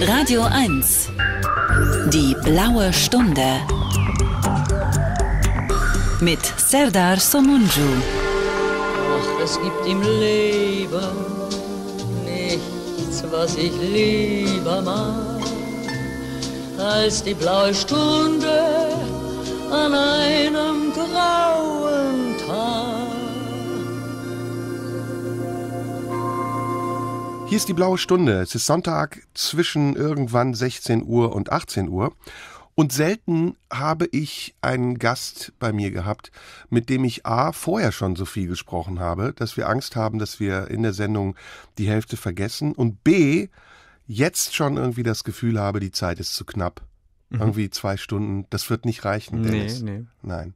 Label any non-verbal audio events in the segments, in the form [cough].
Radio 1. Die blaue Stunde. Mit Serdar Somunju. Ach, es gibt im Leben nichts, was ich lieber mag, als die blaue Stunde an einem grauen Hier ist die blaue Stunde. Es ist Sonntag zwischen irgendwann 16 Uhr und 18 Uhr. Und selten habe ich einen Gast bei mir gehabt, mit dem ich A vorher schon so viel gesprochen habe, dass wir Angst haben, dass wir in der Sendung die Hälfte vergessen und B jetzt schon irgendwie das Gefühl habe, die Zeit ist zu knapp. Mhm. Irgendwie zwei Stunden, das wird nicht reichen, Dennis. Nee, nee. Nein.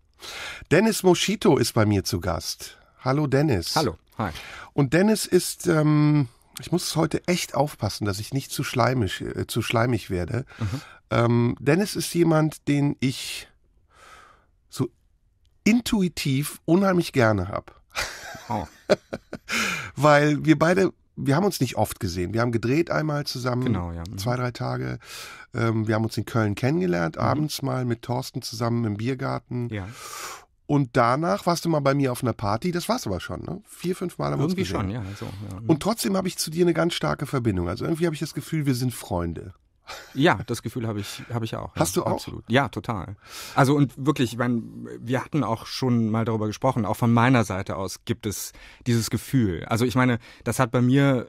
Dennis Moschito ist bei mir zu Gast. Hallo Dennis. Hallo. Hi. Und Dennis ist ähm, ich muss heute echt aufpassen, dass ich nicht zu schleimig, äh, zu schleimig werde. Mhm. Ähm, Dennis ist jemand, den ich so intuitiv unheimlich gerne habe. Oh. [laughs] Weil wir beide, wir haben uns nicht oft gesehen. Wir haben gedreht einmal zusammen, genau, ja. Mhm. zwei, drei Tage. Ähm, wir haben uns in Köln kennengelernt, mhm. abends mal mit Thorsten zusammen im Biergarten. Ja. Und danach warst du mal bei mir auf einer Party, das war's aber schon, ne? Vier, fünf Mal haben wir Irgendwie uns gesehen. schon, ja, so, ja. Und trotzdem habe ich zu dir eine ganz starke Verbindung. Also irgendwie habe ich das Gefühl, wir sind Freunde. Ja, das Gefühl habe ich, hab ich auch. Hast ja, du auch? Absolut. Ja, total. Also und wirklich, ich meine, wir hatten auch schon mal darüber gesprochen, auch von meiner Seite aus gibt es dieses Gefühl. Also ich meine, das hat bei mir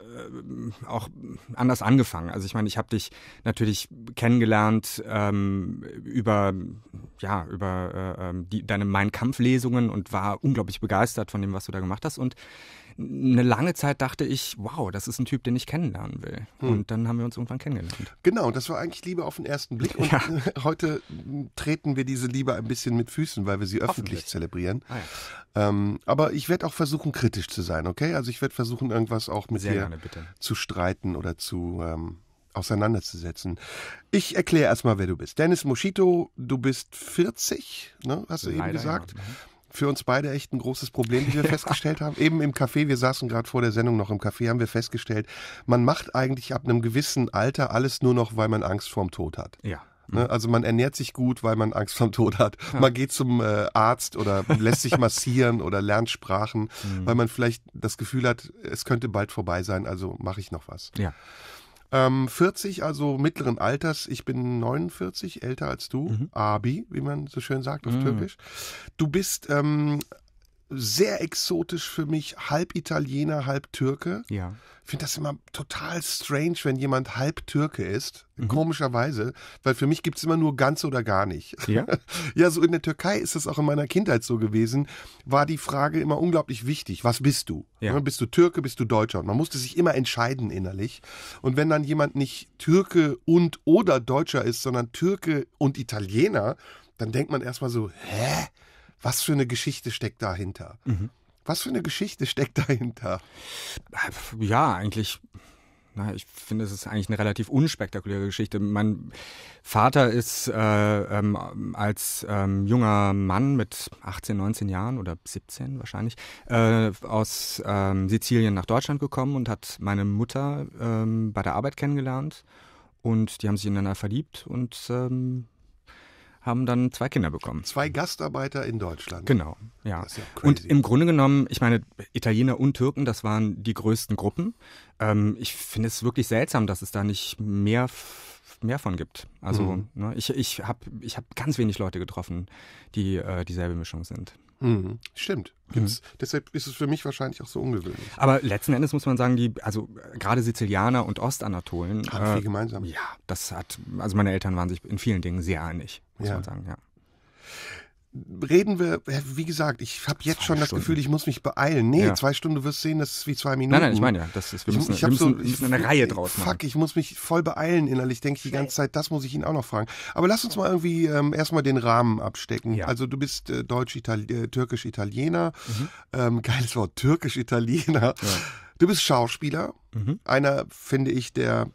äh, auch anders angefangen. Also ich meine, ich habe dich natürlich kennengelernt ähm, über, ja, über äh, ähm, die, deine Mein Kampf-Lesungen und war unglaublich begeistert von dem, was du da gemacht hast. Und eine lange Zeit dachte ich, wow, das ist ein Typ, den ich kennenlernen will. Hm. Und dann haben wir uns irgendwann kennengelernt. Genau, das war eigentlich Liebe auf den ersten Blick. Und ja. [laughs] heute treten wir diese Liebe ein bisschen mit Füßen, weil wir sie öffentlich zelebrieren. Ah, ja. ähm, aber ich werde auch versuchen, kritisch zu sein, okay? Also ich werde versuchen, irgendwas auch mit Sehr dir gerne, zu streiten oder zu. Ähm, auseinanderzusetzen. Ich erkläre erstmal, wer du bist. Dennis Moschito, du bist 40, ne, hast du Leider eben gesagt. Ja. Mhm für uns beide echt ein großes Problem, wie wir ja. [laughs] festgestellt haben. Eben im Café, wir saßen gerade vor der Sendung noch im Café, haben wir festgestellt, man macht eigentlich ab einem gewissen Alter alles nur noch, weil man Angst vorm Tod hat. Ja. Ne? Also man ernährt sich gut, weil man Angst vorm Tod hat. Man geht zum äh, Arzt oder lässt sich massieren [laughs] oder lernt Sprachen, mhm. weil man vielleicht das Gefühl hat, es könnte bald vorbei sein, also mache ich noch was. Ja. Ähm, 40, also mittleren Alters. Ich bin 49, älter als du. Mhm. Abi, wie man so schön sagt auf mhm. Türkisch. Du bist ähm, sehr exotisch für mich, halb Italiener, halb Türke. Ja. Ich finde das immer total strange, wenn jemand halb Türke ist, mhm. komischerweise, weil für mich gibt es immer nur ganz oder gar nicht. [laughs] Ja? ja, so in der Türkei ist das auch in meiner Kindheit so gewesen, war die Frage immer unglaublich wichtig, was bist du? Ja. Ne, bist du Türke, bist du Deutscher? Und man musste sich immer entscheiden innerlich. Und wenn dann jemand nicht Türke und oder Deutscher ist, sondern Türke und Italiener, dann denkt man erstmal so, hä? was für eine Geschichte steckt dahinter? Mhm. Was für eine Geschichte steckt dahinter? Ja, eigentlich ich finde, es ist eigentlich eine relativ unspektakuläre Geschichte. Mein Vater ist äh, ähm, als ähm, junger Mann mit 18, 19 Jahren oder 17 wahrscheinlich äh, aus ähm, Sizilien nach Deutschland gekommen und hat meine Mutter ähm, bei der Arbeit kennengelernt. Und die haben sich ineinander verliebt und ähm, haben dann zwei Kinder bekommen. Zwei Gastarbeiter in Deutschland. Genau, ja. ja und im Grunde genommen, ich meine, Italiener und Türken, das waren die größten Gruppen. Ähm, ich finde es wirklich seltsam, dass es da nicht mehr mehr von gibt. Also mhm. ne, ich, ich habe ich hab ganz wenig Leute getroffen, die äh, dieselbe Mischung sind. Mhm, stimmt. Mhm. Gibt's, mhm. Deshalb ist es für mich wahrscheinlich auch so ungewöhnlich. Aber letzten Endes muss man sagen, die, also gerade Sizilianer und Ostanatolen haben äh, viel gemeinsam. Ja, das hat, also meine Eltern waren sich in vielen Dingen sehr einig, muss ja. man sagen, ja reden wir, wie gesagt, ich habe jetzt zwei schon das Gefühl, ich muss mich beeilen. Nee, ja. zwei Stunden, du wirst sehen, das ist wie zwei Minuten. Nein, nein, ich meine ja, das ist, wir müssen, ich, ich wir müssen, so, ich, eine Reihe draus machen. Fuck, ich muss mich voll beeilen innerlich, denke ich die ganze Zeit, das muss ich ihn auch noch fragen. Aber lass uns mal irgendwie ähm, erstmal den Rahmen abstecken. Ja. Also du bist äh, deutsch-türkisch-Italiener, äh, Türkisch -Italiener. mhm. ähm, geiles Wort, türkisch-Italiener. Ja. Du bist Schauspieler, mhm. einer, finde ich, der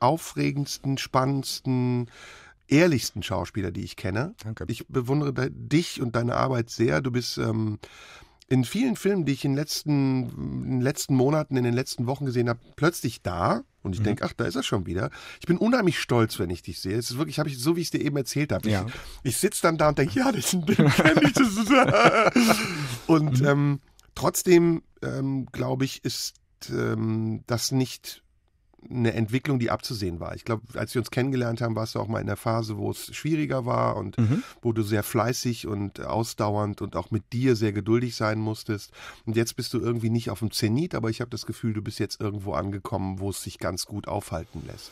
aufregendsten, spannendsten, ehrlichsten Schauspieler, die ich kenne. Danke. Ich bewundere dich und deine Arbeit sehr. Du bist ähm, in vielen Filmen, die ich in den letzten, in den letzten Monaten, in den letzten Wochen gesehen habe, plötzlich da. Und ich mhm. denke, ach, da ist er schon wieder. Ich bin unheimlich stolz, wenn ich dich sehe. Es ist wirklich, habe ich so, wie ich es dir eben erzählt habe. Ja. Ich, ich sitze dann da und denke, ja, das ist ein Ding, kenne ich. Das ist, [laughs] und mhm. ähm, trotzdem, ähm, glaube ich, ist ähm, das nicht eine Entwicklung, die abzusehen war. Ich glaube, als wir uns kennengelernt haben, warst du auch mal in der Phase, wo es schwieriger war und mhm. wo du sehr fleißig und ausdauernd und auch mit dir sehr geduldig sein musstest. Und jetzt bist du irgendwie nicht auf dem Zenit, aber ich habe das Gefühl, du bist jetzt irgendwo angekommen, wo es sich ganz gut aufhalten lässt.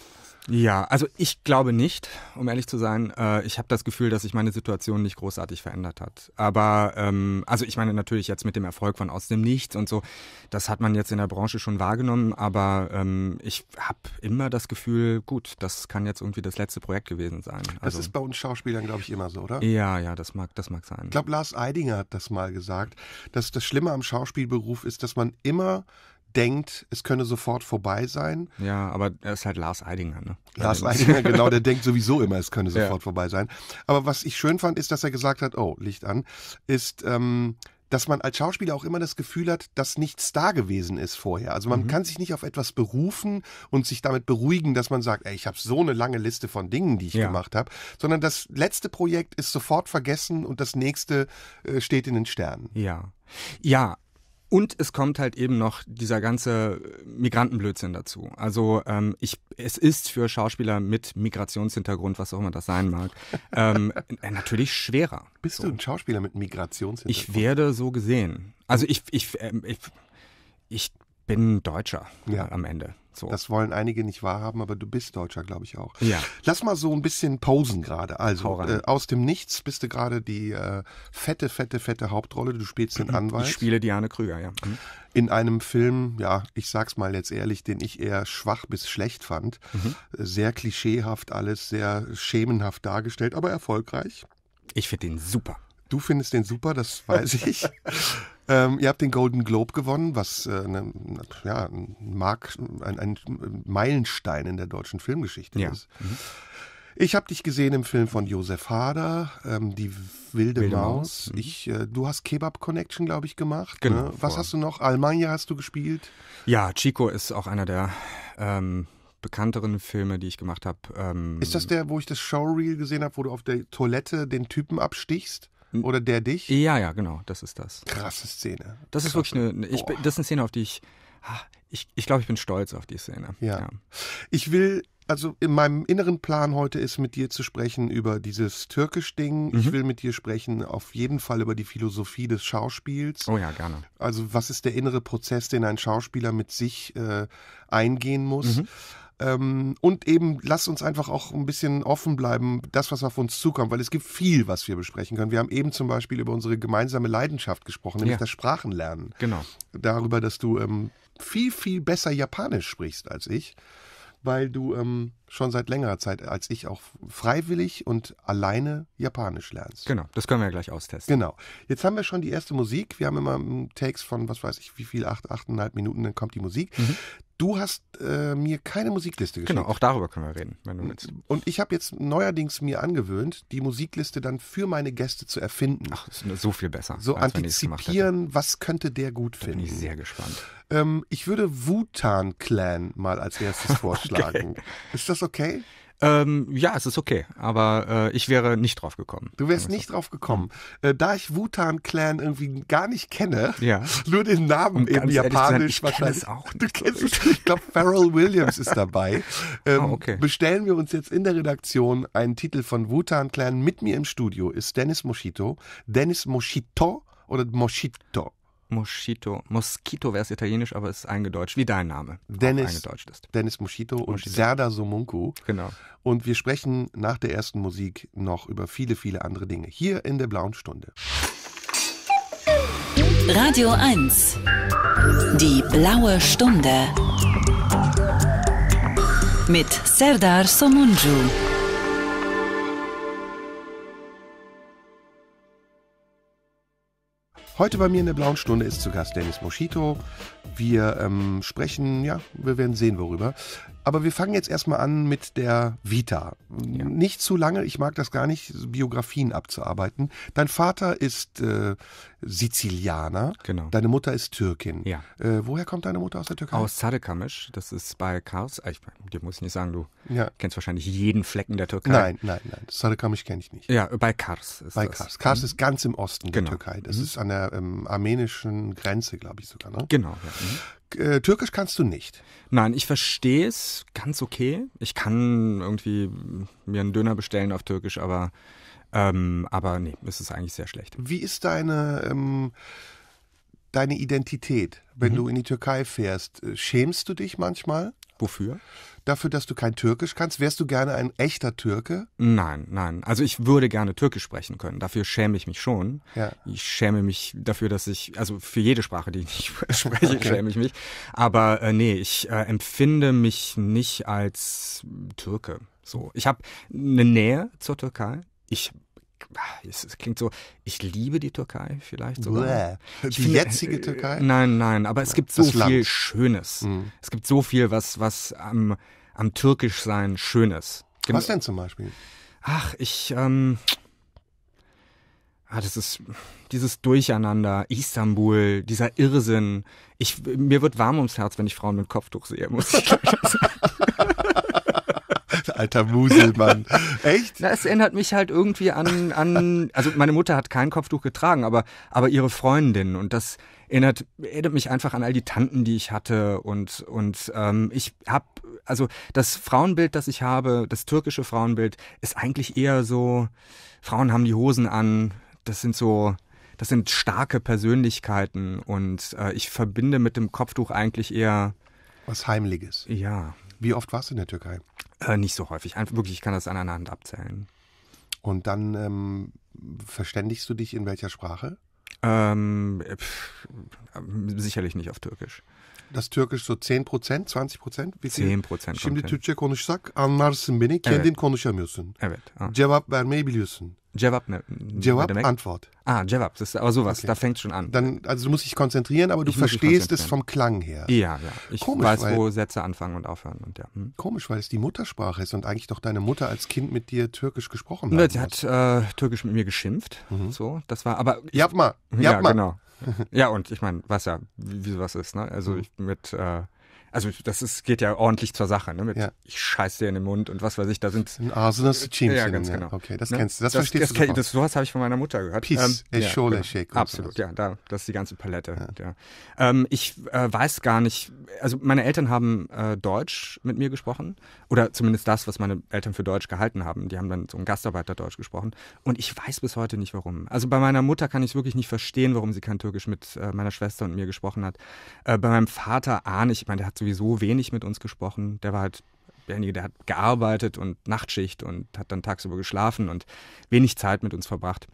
Ja, also ich glaube nicht, um ehrlich zu sein. Äh, ich habe das Gefühl, dass sich meine Situation nicht großartig verändert hat. Aber ähm, also ich meine natürlich jetzt mit dem Erfolg von aus dem Nichts und so, das hat man jetzt in der Branche schon wahrgenommen. Aber ähm, ich habe immer das Gefühl, gut, das kann jetzt irgendwie das letzte Projekt gewesen sein. Also, das ist bei uns Schauspielern, glaube ich, immer so, oder? Ja, ja, das mag, das mag sein. Ich glaube, Lars Eidinger hat das mal gesagt, dass das Schlimme am Schauspielberuf ist, dass man immer denkt, es könne sofort vorbei sein. Ja, aber er ist halt Lars Eidinger, ne? Lars Eidinger, [laughs] genau, der denkt sowieso immer, es könne sofort ja. vorbei sein. Aber was ich schön fand, ist, dass er gesagt hat, oh, Licht an, ist, ähm, dass man als Schauspieler auch immer das Gefühl hat, dass nichts da gewesen ist vorher. Also man mhm. kann sich nicht auf etwas berufen und sich damit beruhigen, dass man sagt, ey, ich habe so eine lange Liste von Dingen, die ich ja. gemacht habe, sondern das letzte Projekt ist sofort vergessen und das nächste äh, steht in den Sternen. Ja. Ja, und es kommt halt eben noch dieser ganze äh, Migrantenblödsinn dazu. Also ähm, ich, es ist für Schauspieler mit Migrationshintergrund, was auch immer das sein mag, [laughs] ähm, äh, natürlich schwerer. Bist so. du ein Schauspieler mit Migrationshintergrund? Ich werde so gesehen. Also ich, ich, ähm, ich, ich bin Deutscher ja. am Ende. So. Das wollen einige nicht wahrhaben, aber du bist Deutscher, glaube ich auch. Ja. Lass mal so ein bisschen posen gerade. Also äh, aus dem Nichts bist du gerade die äh, fette, fette, fette Hauptrolle. Du spielst den mhm. Anwalt. Ich spiele Diane Krüger, ja. Mhm. In einem Film, ja, ich sag's mal jetzt ehrlich, den ich eher schwach bis schlecht fand. Mhm. Sehr klischeehaft alles, sehr schemenhaft dargestellt, aber erfolgreich. Ich finde den super. Du findest den super, das weiß [laughs] ich. Ähm, ihr habt den Golden Globe gewonnen, was äh, ne, ja, ein, Mark, ein, ein, Meilenstein in der deutschen Filmgeschichte ja. ist. Mhm. Ich habe dich gesehen im Film von Josef Hader, ähm, Die wilde, wilde Maus. Maus. Mhm. Ich, äh, du hast Kebab Connection, glaube ich, gemacht. Genau. Ne? Was hast du noch? Almanja hast du gespielt? Ja, Chico ist auch einer der ähm, bekannteren Filme, die ich gemacht habe. Ähm, ist das der, wo ich das Showreel gesehen habe, wo du auf der Toilette den Typen abstichst? Hm. Oder der dich? Ja, ja, genau, das ist das. Krasse Szene. Das ist wirklich eine, ich, das ist eine Szene, auf die ich, ah, ich, ich glaube, ich bin stolz auf die Szene. Ja. ja. Ich will, also in meinem inneren Plan heute ist, mit dir zu sprechen über dieses Türkisch-Ding. Mhm. Ich will mit dir sprechen auf jeden Fall über die Philosophie des Schauspiels. Oh ja, gerne. Also was ist der innere Prozess, den ein Schauspieler mit sich äh, eingehen muss. Mhm. Ähm, und eben lasst uns einfach auch ein bisschen offen bleiben, das, was auf uns zukommt, weil es gibt viel, was wir besprechen können. Wir haben eben zum Beispiel über unsere gemeinsame Leidenschaft gesprochen, nämlich ja. das Sprachenlernen. Genau. Darüber, dass du ähm, viel, viel besser Japanisch sprichst als ich, weil du ähm, schon seit längerer Zeit als ich auch freiwillig und alleine Japanisch lernst. Genau, das können wir ja gleich austesten. Genau. Jetzt haben wir schon die erste Musik. Wir haben immer ähm, Takes von, was weiß ich, wie viel, acht, achteinhalb Minuten, dann kommt die Musik. Mhm. Du hast äh, mir keine Musikliste genau, geschickt. Genau, auch darüber können wir reden, wenn du willst. Und ich habe jetzt neuerdings mir angewöhnt, die Musikliste dann für meine Gäste zu erfinden. Ach, ist so viel besser. So antizipieren, was könnte der gut finden. Bin ich sehr gespannt. Ähm, ich würde Wutan Clan mal als erstes [laughs] vorschlagen. okay. Ist das okay? Ähm, ja, es ist okay, aber äh, ich wäre nicht drauf gekommen. Du wärst nicht drauf gekommen. Äh, da ich Wutan Clan irgendwie gar nicht kenne, ja. [laughs] nur den Namen um eben japanisch sein, ich wahrscheinlich. Kenn auch [laughs] nicht. Du kennst es. Ich glaube, Pharrell Williams ist dabei. [laughs] Ah, ähm, oh, okay. Bestellen wir uns jetzt in der Redaktion einen Titel von Wutan Clan. Mit mir im Studio ist Dennis Moshito. Dennis Moshito oder Moshito? Moschito. Moschito wäre es italienisch, aber es ist eingedeutscht, wie dein Name. Dennis, eingedeutscht ist. Dennis Moschito und Serda Somunku. Genau. Und wir sprechen nach der ersten Musik noch über viele, viele andere Dinge. Hier in der Blauen Stunde. Radio 1. Die Blaue Stunde. Mit Serdar Somunju. Heute bei mir in der blauen Stunde ist zu Gast Dennis Moschito. Wir ähm, sprechen, ja, wir werden sehen, worüber. Aber wir fangen jetzt erstmal an mit der Vita. Ja. Nicht zu lange, ich mag das gar nicht, Biografien abzuarbeiten. Dein Vater ist äh, Sizilianer, genau. deine Mutter ist Türkin. Ja. Äh, woher kommt deine Mutter aus der Türkei? Aus Sadekamisch. das ist bei Kars. Ah, ich, dir muss ich nicht sagen, du ja. kennst wahrscheinlich jeden Flecken der Türkei. Nein, nein, nein, Sadekamisch kenne ich nicht. Ja, bei Kars ist Bei das. Kars. Kars mhm. ist ganz im Osten genau. der Türkei. Das mhm. ist an der ähm, armenischen Grenze, glaube ich sogar. Ne? Genau. Ja. Mhm. Äh, Türkisch kannst du nicht. Nein, ich verstehe es ganz okay. Ich kann irgendwie mir einen Döner bestellen auf Türkisch, aber, ähm, aber nee, es ist eigentlich sehr schlecht. Wie ist deine, ähm, deine Identität, wenn mhm. du in die Türkei fährst? Äh, schämst du dich manchmal? Wofür? dafür, dass du kein Türkisch kannst? Wärst du gerne ein echter Türke? Nein, nein. Also ich würde gerne Türkisch sprechen können. Dafür schäme ich mich schon. Ja. Ich schäme mich dafür, dass ich, also für jede Sprache, die ich [laughs] spreche, okay. schäme ich mich. Aber äh, nee, ich äh, empfinde mich nicht als Türke. So, ich habe eine Nähe zur Türkei. Ich es klingt so, ich liebe die Türkei vielleicht sogar. Bäh. Die finde, jetzige äh, Türkei? Nein, nein, aber es gibt so viel Schönes. Mhm. Es gibt so viel, was, was am, am Türkischsein Schönes. Gem was denn zum Beispiel? Ach, ich, ähm, ah, das ist dieses Durcheinander, Istanbul, dieser Irrsinn. Ich, mir wird warm ums Herz, wenn ich Frauen mit Kopftuch sehe, muss ich [laughs] sagen alter Muselmann. [laughs] Echt? Na, es erinnert mich halt irgendwie an, an, also meine Mutter hat kein Kopftuch getragen, aber, aber ihre Freundin und das erinnert, erinnert mich einfach an all die Tanten, die ich hatte und, und ähm, ich habe, also das Frauenbild, das ich habe, das türkische Frauenbild, ist eigentlich eher so, Frauen haben die Hosen an, das sind so, das sind starke Persönlichkeiten und äh, ich verbinde mit dem Kopftuch eigentlich eher was Heimliches. Ja. Wie oft warst du in der Türkei? Äh, nicht so häufig. Einfach wirklich, ich kann das an einer Hand abzählen. Und dann ähm, verständigst du dich in welcher Sprache? Ähm, pff, sicherlich nicht auf Türkisch das Türkisch so 10 Prozent, 20 Prozent. 10 Prozent. Şimdi konten. Türkçe konuşsak anlarsın beni, kendin evet. konuşamıyorsun. Evet. Ah. Cevap vermeyi biliyorsun. Cevap ne? Cevap, ne Antwort. Ah, Cevap, das ist aber sowas, okay. da fängt schon an. Dann, also du musst dich konzentrieren, aber du ich verstehst es vom Klang her. Ja, ja. Ich Komisch, weiß, weil, wo Sätze anfangen und aufhören und ja. Hm? Komisch, weil es die Muttersprache ist und eigentlich doch deine Mutter als Kind mit dir Türkisch gesprochen hat. Sie hat äh, Türkisch mit mir geschimpft, mhm. so, das war aber... Ich, Yapma, Yapma. Ja, genau ja, und ich meine, was ja, wie, wie sowas ist, ne? Also mhm. ich, mit äh, also das ist, geht ja ordentlich zur Sache, ne? Mit ja. ich scheiß dir in den Mund und was weiß ich, da sind. Ein Arsenal Chimps. Ja, ganz genau. Okay, das ne? kennst du, das, das verstehst das, du. Kenn, das, sowas habe ich von meiner Mutter gehört. Peace, ähm, ja, genau. Schole, Shake. Absolut, ja, da, das ist die ganze Palette. Ja. ja. Ähm, ich äh, weiß gar nicht, also meine Eltern haben äh, Deutsch mit mir gesprochen. Oder zumindest das, was meine Eltern für Deutsch gehalten haben. Die haben dann so ein Deutsch gesprochen. Und ich weiß bis heute nicht warum. Also bei meiner Mutter kann ich es wirklich nicht verstehen, warum sie kein Türkisch mit äh, meiner Schwester und mir gesprochen hat. Äh, bei meinem Vater ahne ich, ich meine, der hat so sowieso wenig mit uns gesprochen. Der war halt derjenige, der hat gearbeitet und Nachtschicht und hat dann tagsüber geschlafen und wenig Zeit mit uns verbracht.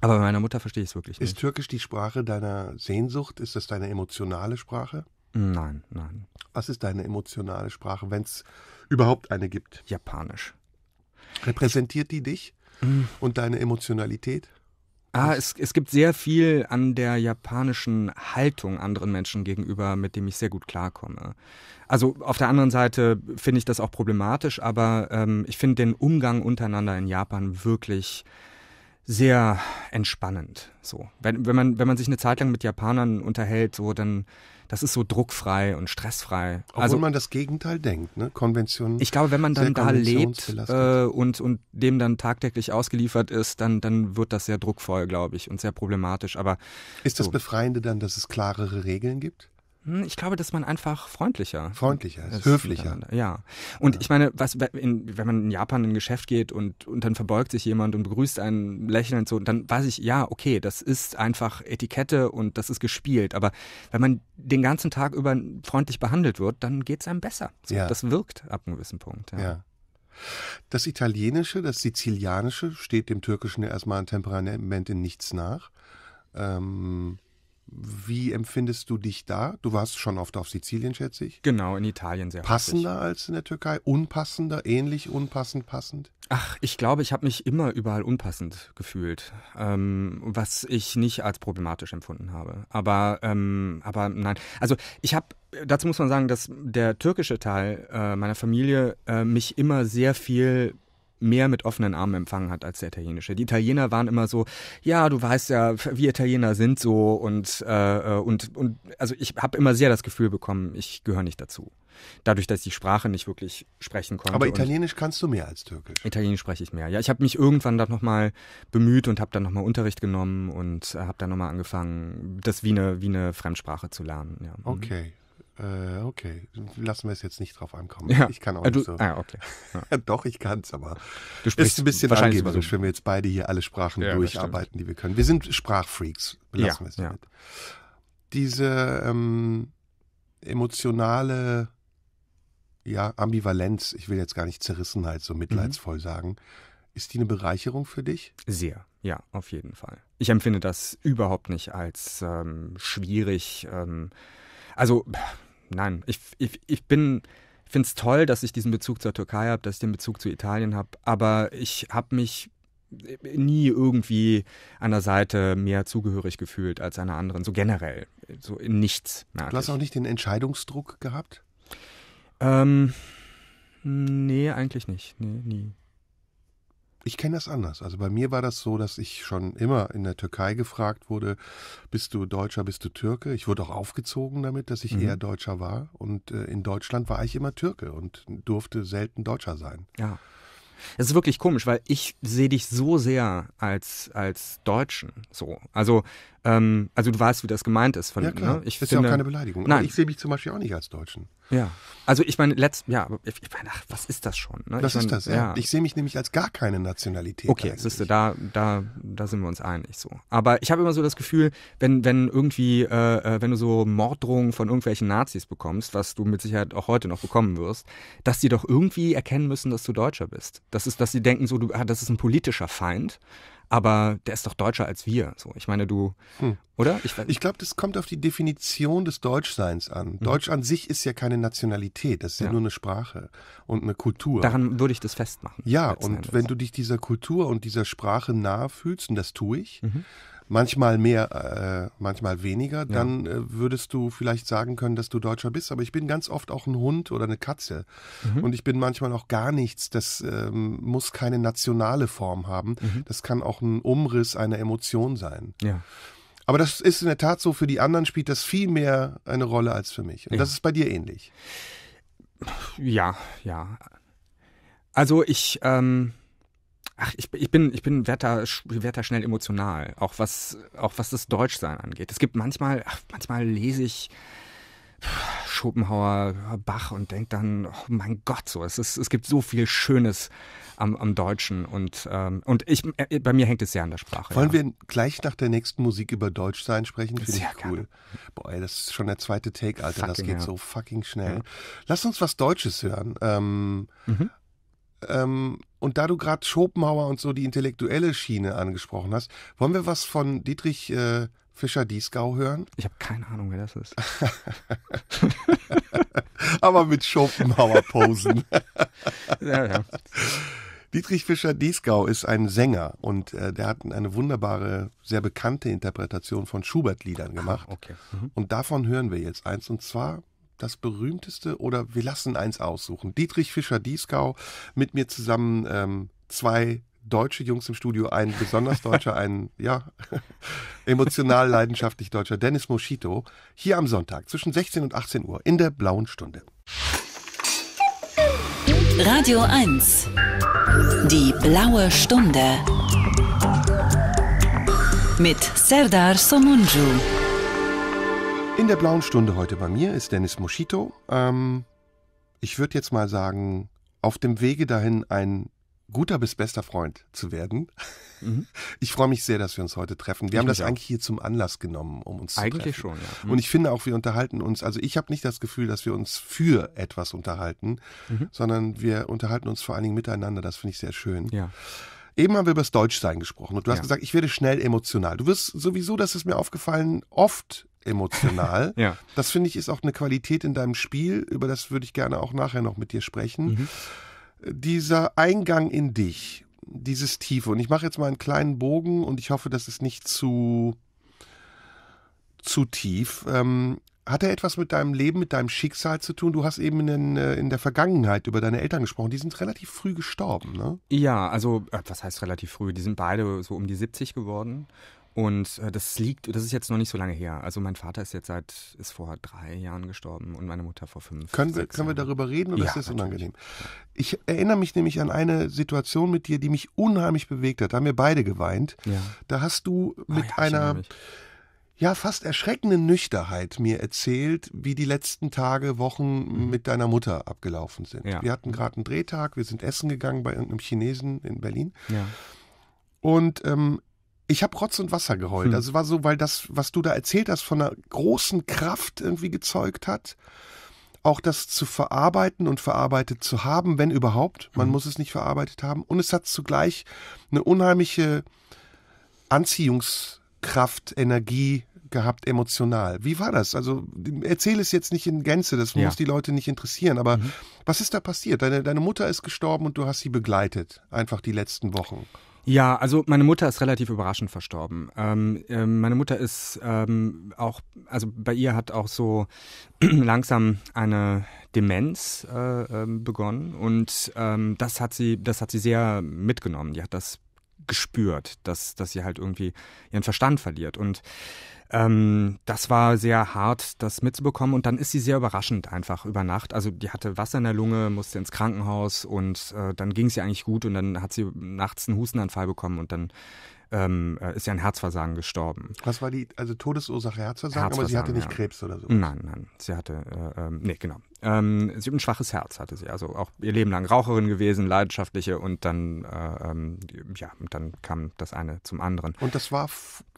Aber bei meiner Mutter verstehe ich es wirklich nicht. Ist Türkisch die Sprache deiner Sehnsucht? Ist das deine emotionale Sprache? Nein, nein. Was ist deine emotionale Sprache, wenn es überhaupt eine gibt? Japanisch. Repräsentiert die dich und deine Emotionalität? Ah, hm. es, es gibt sehr viel an der japanischen Haltung anderen Menschen gegenüber, mit dem ich sehr gut klarkomme. Also auf der anderen Seite finde ich das auch problematisch, aber ähm, ich finde den Umgang untereinander in Japan wirklich sehr entspannend. So, wenn, wenn man wenn man sich eine Zeit lang mit Japanern unterhält, so dann das ist so druckfrei und stressfrei. Obwohl also, man das Gegenteil denkt, ne? Konvention. Ich glaube, wenn man dann da lebt äh, und, und dem dann tagtäglich ausgeliefert ist, dann, dann wird das sehr druckvoll, glaube ich, und sehr problematisch. Aber ist das so. Befreiende dann, dass es klarere Regeln gibt? Hm, ich glaube, dass man einfach freundlicher. Freundlicher, ist, höflicher. Ja. Und ja. ich meine, was, in, wenn man in Japan in ein Geschäft geht und, und dann verbeugt sich jemand und begrüßt einen lächelnd so, dann weiß ich, ja, okay, das ist einfach Etikette und das ist gespielt. Aber wenn man den ganzen Tag über freundlich behandelt wird, dann geht es einem besser. So, ja. Das wirkt ab einem gewissen Punkt. ja. ja. Das Italienische, das Sizilianische steht dem Türkischen erstmal an Temperament in nichts nach. Ähm, wie empfindest du dich da? Du warst schon oft auf Sizilien, schätze ich. Genau, in Italien sehr Passender häufig. als in der Türkei? Unpassender, ähnlich unpassend, passend? Ach, ich glaube, ich habe mich immer überall unpassend gefühlt, ähm, was ich nicht als problematisch empfunden habe. Aber, ähm, aber nein, also ich habe dazu muss man sagen, dass der türkische Teil äh, meiner Familie äh, mich immer sehr viel mehr mit offenen Armen empfangen hat als der italienische. Die Italiener waren immer so, ja, du weißt ja, wir Italiener sind so und äh, äh und und also ich habe immer sehr das Gefühl bekommen, ich gehöre nicht dazu. Dadurch, dass ich die Sprache nicht wirklich sprechen konnte. Aber Italienisch kannst du mehr als Türkisch. Italienisch spreche ich mehr. Ja, ich habe mich irgendwann dann nochmal bemüht und habe dann nochmal Unterricht genommen und äh, habe dann nochmal angefangen, das wie eine, wie eine Fremdsprache zu lernen. Ja. Mhm. Okay, äh, okay, lassen wir es jetzt nicht drauf ankommen. Ja. Ich kann auch äh, du, nicht so. Ah, okay. [laughs] Ja. Doch, ich kann es, aber du sprichst ist ein bisschen angeberisch, wenn wir jetzt beide hier alle Sprachen ja, durcharbeiten, die wir können. Wir sind Sprachfreaks, belassen wir es damit. Diese ähm, emotionale ja, Ambivalenz, ich will jetzt gar nicht Zerrissenheit so mitleidsvoll mhm. sagen, ist die eine Bereicherung für dich? Sehr, ja, auf jeden Fall. Ich empfinde das überhaupt nicht als ähm, schwierig. Ähm, also nein, ich, ich, ich bin, finde es toll, dass ich diesen Bezug zur Türkei habe, dass ich den Bezug zu Italien habe, aber ich habe mich nie irgendwie einer Seite mehr zugehörig gefühlt als einer anderen, so generell, so in nichts. Du hast auch nicht den Entscheidungsdruck gehabt? Ähm, nee, eigentlich nicht, nee, nie. Ich kenne das anders. Also bei mir war das so, dass ich schon immer in der Türkei gefragt wurde, bist du Deutscher, bist du Türke? Ich wurde auch aufgezogen damit, dass ich mhm. eher Deutscher war. Und äh, in Deutschland war ich immer Türke und durfte selten Deutscher sein. Ja. Es ist wirklich komisch, weil ich sehe dich so sehr als, als Deutschen. So. Also ähm, also du weißt, wie das gemeint ist von ja, ne? klar. Ne? Ich das ist finde, ja auch keine Beleidigung. Nein. ich sehe mich zum Beispiel auch nicht als Deutschen. Ja. Also ich meine, letzt, ja, ich, meine, ach, was ist das schon? Ne? Was ich ist meine, das? Ja. Ich sehe mich nämlich als gar keine Nationalität. Okay, eigentlich. siehst da, da, da sind wir uns einig so. Aber ich habe immer so das Gefühl, wenn, wenn irgendwie, äh, äh, wenn du so Morddrohungen von irgendwelchen Nazis bekommst, was du mit Sicherheit auch heute noch bekommen wirst, dass die doch irgendwie erkennen müssen, dass du Deutscher bist. Das ist, dass sie denken so, du, ah, das ist ein politischer Feind aber der ist doch deutscher als wir. So, ich meine, du, hm. oder? Ich, ich glaube, das kommt auf die Definition des Deutschseins an. Mhm. Deutsch an sich ist ja keine Nationalität, das ist ja, ja nur eine Sprache und eine Kultur. Daran würde ich das festmachen. Ja, und wenn du dich dieser Kultur und dieser Sprache nahe fühlst, und das tue ich, mhm manchmal mehr, äh, manchmal weniger, ja. dann äh, würdest du vielleicht sagen können, dass du Deutscher bist. Aber ich bin ganz oft auch ein Hund oder eine Katze. Mhm. Und ich bin manchmal auch gar nichts. Das ähm, muss keine nationale Form haben. Mhm. Das kann auch ein Umriss einer Emotion sein. Ja. Aber das ist in der Tat so, für die anderen spielt das viel mehr eine Rolle als für mich. Und ja. das ist bei dir ähnlich. Ja, ja. Also ich, ähm, Ach, ich, ich bin, ich bin werter, werter schnell emotional, auch was, auch was das Deutschsein angeht. Es gibt manchmal, ach, manchmal lese ich Schopenhauer, Bach und denke dann, oh mein Gott, so, es, ist, es gibt so viel Schönes am, am Deutschen und, ähm, und ich, äh, bei mir hängt es sehr an der Sprache. Wollen ja. wir gleich nach der nächsten Musik über Deutschsein sprechen? Finde sehr ich cool. Gerne. Boah, ey, das ist schon der zweite Take, Alter, fucking das geht ja. so fucking schnell. Ja. Lass uns was Deutsches hören. Ähm, mhm. Ähm, und da du gerade Schopenhauer und so die intellektuelle Schiene angesprochen hast, wollen wir was von Dietrich äh, fischer diesgau hören? Ich habe keine Ahnung, wer das ist. [laughs] Aber mit Schopenhauer-Posen. [laughs] ja, ja. Dietrich fischer diesgau ist ein Sänger und äh, der hat eine wunderbare, sehr bekannte Interpretation von Schubert-Liedern ah, gemacht. Ah, okay. mhm. Und davon hören wir jetzt eins und zwar das berühmteste oder wir lassen eins aussuchen. Dietrich Fischer-Dieskau mit mir zusammen ähm, zwei deutsche Jungs im Studio, ein besonders deutscher, ein [laughs] ja, [laughs] emotional leidenschaftlich deutscher, Dennis Moschito, hier am Sonntag zwischen 16 und 18 Uhr in der blauen Stunde. Radio 1. Die blaue Stunde. Mit Serdar Somunju. In der blauen Stunde heute bei mir ist Dennis Moschito. Ähm, ich würde jetzt mal sagen, auf dem Wege dahin ein guter bis bester Freund zu werden. Mhm. [laughs] Ich freue mich sehr, dass wir uns heute treffen. Wir ich haben das auch. eigentlich hier zum Anlass genommen, um uns eigentlich zu treffen. Eigentlich schon, ja. Mhm. Und ich finde auch, wir unterhalten uns, also ich habe nicht das Gefühl, dass wir uns für etwas unterhalten, mhm. sondern wir unterhalten uns vor allen Dingen miteinander. Das finde ich sehr schön. Ja. Eben haben wir über das Deutschsein gesprochen und du hast ja. gesagt, ich werde schnell emotional. Du wirst sowieso, das ist mir aufgefallen, oft emotional. [laughs] ja. Das finde ich ist auch eine Qualität in deinem Spiel, über das würde ich gerne auch nachher noch mit dir sprechen. Mhm. Dieser Eingang in dich, dieses Tiefe. Und ich mache jetzt mal einen kleinen Bogen und ich hoffe, das ist nicht zu, zu tief. Ähm, hat er etwas mit deinem Leben, mit deinem Schicksal zu tun? Du hast eben in, den, äh, in, der Vergangenheit über deine Eltern gesprochen. Die sind relativ früh gestorben, ne? Ja, also, äh, was heißt relativ früh? Die sind beide so um die 70 geworden. Und äh, das liegt, das ist jetzt noch nicht so lange her. Also mein Vater ist jetzt seit, ist vor drei Jahren gestorben und meine Mutter vor fünf. Können, wir, können wir darüber reden oder ja, ist das unangenehm? Ich erinnere mich nämlich an eine Situation mit dir, die mich unheimlich bewegt hat. Da haben wir beide geweint. Ja. Da hast du ah mit ja, einer ja fast erschreckenden Nüchternheit mir erzählt, wie die letzten Tage, Wochen mhm. mit deiner Mutter abgelaufen sind. Ja. Wir hatten gerade einen Drehtag, wir sind essen gegangen bei irgendeinem Chinesen in Berlin. Ja. Und ähm, ich habe Rotz und Wasser geheult. Hm. Also war so, weil das, was du da erzählt hast, von einer großen Kraft irgendwie gezeugt hat. Auch das zu verarbeiten und verarbeitet zu haben, wenn überhaupt. Man hm. muss es nicht verarbeitet haben. Und es hat zugleich eine unheimliche Anziehungskraft, Energie gehabt, emotional. Wie war das? Also erzähle es jetzt nicht in Gänze, das ja. muss die Leute nicht interessieren, aber mhm. was ist da passiert? Deine, deine Mutter ist gestorben und du hast sie begleitet, einfach die letzten Wochen. Ja, also meine Mutter ist relativ überraschend verstorben. Ähm, äh, meine Mutter ist ähm, auch, also bei ihr hat auch so [clears throat] langsam eine Demenz äh, ähm, begonnen und ähm, das hat sie, das hat sie sehr mitgenommen. Die hat das gespürt, dass, dass sie halt irgendwie ihren Verstand verliert und ähm, das war sehr hart, das mitzubekommen. Und dann ist sie sehr überraschend einfach über Nacht. Also die hatte Wasser in der Lunge, musste ins Krankenhaus und äh, dann ging es ihr eigentlich gut. Und dann hat sie nachts einen Hustenanfall bekommen und dann ähm, äh, ist sie an Herzversagen gestorben. Was war die, also Todesursache Herzversagen, Herzversagen aber sie hatte nicht ja. Krebs oder so? Nein, nein, sie hatte, äh, äh, nee, genau, ähm, sie hat ein schwaches Herz, hatte sie. Also auch ihr Leben lang Raucherin gewesen, leidenschaftliche und dann, äh, ähm, ja, und dann kam das eine zum anderen. Und das war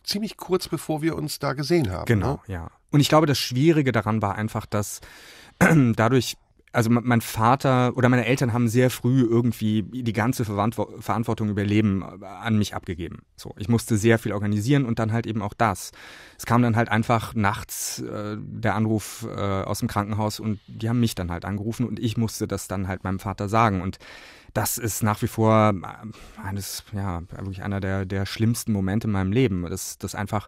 ziemlich kurz, bevor wir uns da gesehen haben. Genau, ne? ja. Und ich glaube, das Schwierige daran war einfach, dass [clears throat] dadurch also mein Vater oder meine Eltern haben sehr früh irgendwie die ganze Verantwortung über Leben äh, an mich abgegeben. So, ich musste sehr viel organisieren und dann halt eben auch das. Es kam dann halt einfach nachts äh, der Anruf äh, aus dem Krankenhaus und die haben mich dann halt angerufen und ich musste das dann halt meinem Vater sagen und das ist nach wie vor äh, eines, ja, wirklich einer der, der schlimmsten Momente in meinem Leben. Das, das einfach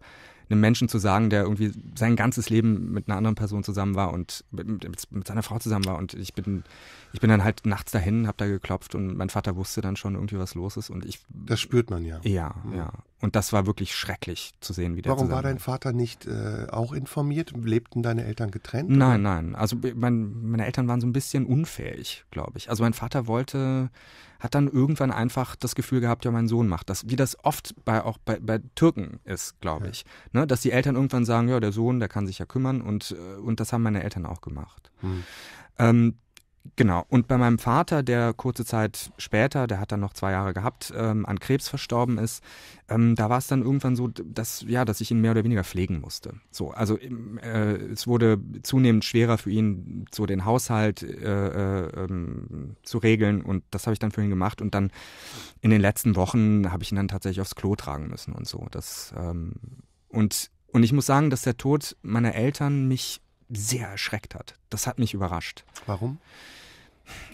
einem Menschen zu sagen, der irgendwie sein ganzes Leben mit einer anderen Person zusammen war und mit, mit seiner Frau zusammen war. Und ich bin, ich bin dann halt nachts dahin, habe da geklopft und mein Vater wusste dann schon irgendwie, was los ist. Und ich. Das spürt man ja. Ja, mhm. ja. Und das war wirklich schrecklich zu sehen, wie der Warum war dein Vater nicht äh, auch informiert? Lebten deine Eltern getrennt? Nein, oder? nein. Also mein, meine Eltern waren so ein bisschen unfähig, glaube ich. Also mein Vater wollte, hat dann irgendwann einfach das Gefühl gehabt, ja, mein Sohn macht das. Wie das oft bei, auch bei, bei Türken ist, glaube ja. ich. Ne? Dass die Eltern irgendwann sagen, ja, der Sohn, der kann sich ja kümmern. Und, äh, und das haben meine Eltern auch gemacht. Hm. Ähm, Genau. Und bei meinem Vater, der kurze Zeit später, der hat dann noch zwei Jahre gehabt, ähm, an Krebs verstorben ist, ähm, da war es dann irgendwann so, dass, ja, dass ich ihn mehr oder weniger pflegen musste. So, also ähm, äh, es wurde zunehmend schwerer für ihn, so den Haushalt äh, äh, ähm, zu regeln und das habe ich dann für ihn gemacht und dann in den letzten Wochen habe ich ihn dann tatsächlich aufs Klo tragen müssen und so. Das, ähm, und, und ich muss sagen, dass der Tod meiner Eltern mich sehr erschreckt hat. Das hat mich überrascht. Warum?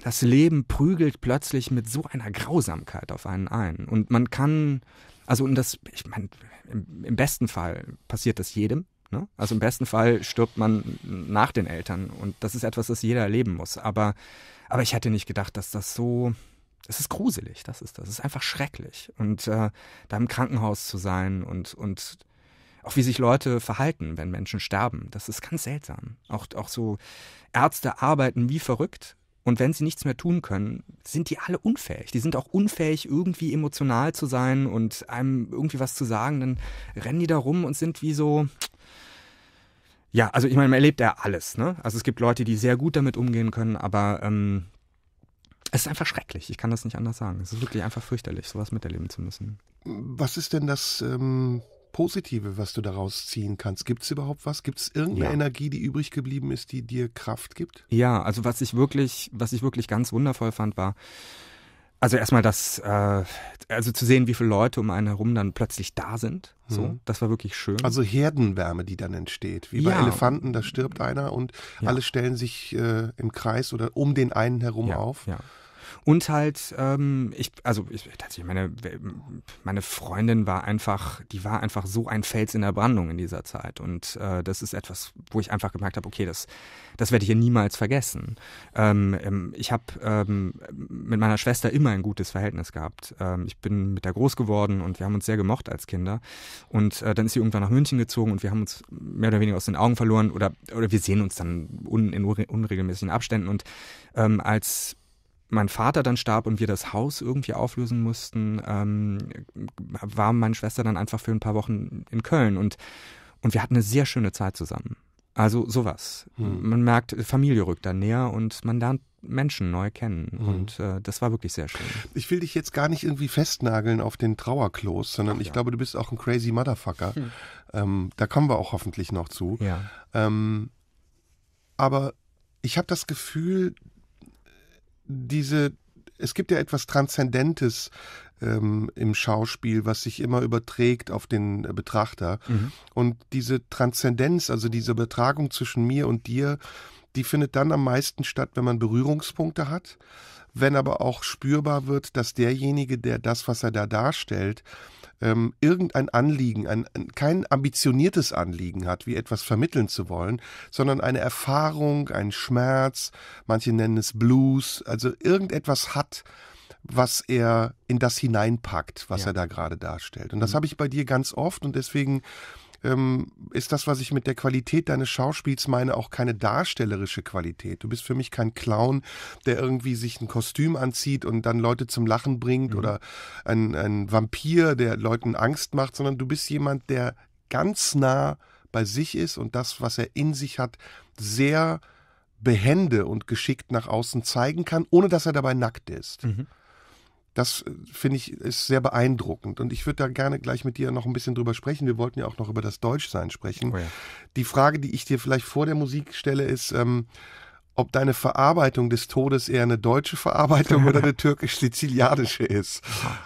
Das Leben prügelt plötzlich mit so einer Grausamkeit auf einen ein. Und man kann, also und das, ich meine, im, im besten Fall passiert das jedem, Ne? Also im besten Fall stirbt man nach den Eltern und das ist etwas, das jeder erleben muss. Aber, aber ich hätte nicht gedacht, dass das so. Es ist gruselig, das ist das. Es ist einfach schrecklich. Und äh, da im Krankenhaus zu sein und, und auch wie sich Leute verhalten, wenn Menschen sterben. Das ist ganz seltsam. Auch, auch so Ärzte arbeiten wie verrückt. Und wenn sie nichts mehr tun können, sind die alle unfähig. Die sind auch unfähig, irgendwie emotional zu sein und einem irgendwie was zu sagen. Dann rennen die da rum und sind wie so, ja, also ich meine, man erlebt ja alles. Ne? Also es gibt Leute, die sehr gut damit umgehen können, aber ähm, es ist einfach schrecklich. Ich kann das nicht anders sagen. Es ist wirklich einfach fürchterlich, sowas miterleben zu müssen. Was ist denn das ähm, Positive, was du daraus ziehen kannst. Gibt es überhaupt was? Gibt es irgendeine ja. Energie, die übrig geblieben ist, die dir Kraft gibt? Ja, also was ich wirklich, was ich wirklich ganz wundervoll fand, war, also erstmal das, äh, also zu sehen, wie viele Leute um einen herum dann plötzlich da sind. So, mhm. das war wirklich schön. Also Herdenwärme, die dann entsteht, wie bei Elefanten, da stirbt einer und ja. alle stellen sich äh, im Kreis oder um den einen herum auf. Ja. Und halt, ähm, ich, also ich, tatsächlich, meine, meine Freundin war einfach, die war einfach so ein Fels in der Brandung in dieser Zeit. Und äh, das ist etwas, wo ich einfach gemerkt habe, okay, das, das werde ich hier niemals vergessen. Ähm, ähm ich habe ähm, mit meiner Schwester immer ein gutes Verhältnis gehabt. Ähm, ich bin mit der groß geworden und wir haben uns sehr gemocht als Kinder. Und äh, dann ist sie irgendwann nach München gezogen und wir haben uns mehr oder weniger aus den Augen verloren oder, oder wir sehen uns dann un, in unregelmäßigen Abständen. Und ähm, als mein Vater dann starb und wir das Haus irgendwie auflösen mussten, ähm, war meine Schwester dann einfach für ein paar Wochen in Köln und, und wir hatten eine sehr schöne Zeit zusammen. Also sowas. Hm. Man merkt, Familie rückt dann näher und man lernt Menschen neu kennen. Mhm. Und äh, das war wirklich sehr schön. Ich will dich jetzt gar nicht irgendwie festnageln auf den Trauerklos, sondern Ach, ich ja. glaube, du bist auch ein crazy Motherfucker. Hm. Ähm, da kommen wir auch hoffentlich noch zu. Ja. Ähm, aber ich habe das Gefühl, diese, es gibt ja etwas Transzendentes ähm, im Schauspiel, was sich immer überträgt auf den äh, Betrachter. Mhm. Und diese Transzendenz, also diese Übertragung zwischen mir und dir, die findet dann am meisten statt, wenn man Berührungspunkte hat, wenn aber auch spürbar wird, dass derjenige, der das, was er da darstellt, ähm, irgendein Anliegen, ein, kein ambitioniertes Anliegen hat, wie etwas vermitteln zu wollen, sondern eine Erfahrung, einen Schmerz, manche nennen es Blues, also irgendetwas hat, was er in das hineinpackt, was ja. er da gerade darstellt. Und das mhm. habe ich bei dir ganz oft und deswegen ähm, ist das, was ich mit der Qualität deines Schauspiels meine, auch keine darstellerische Qualität. Du bist für mich kein Clown, der irgendwie sich ein Kostüm anzieht und dann Leute zum Lachen bringt mhm. oder ein, ein Vampir, der Leuten Angst macht, sondern du bist jemand, der ganz nah bei sich ist und das, was er in sich hat, sehr behende und geschickt nach außen zeigen kann, ohne dass er dabei nackt ist. Mhm. Das äh, finde ich ist sehr beeindruckend und ich würde da gerne gleich mit dir noch ein bisschen drüber sprechen. Wir wollten ja auch noch über das Deutschsein sprechen. Oh ja. Die Frage, die ich dir vielleicht vor der Musik stelle, ist, ähm, ob deine Verarbeitung des Todes eher eine deutsche Verarbeitung oder eine [laughs] türkisch-sizilianische ist.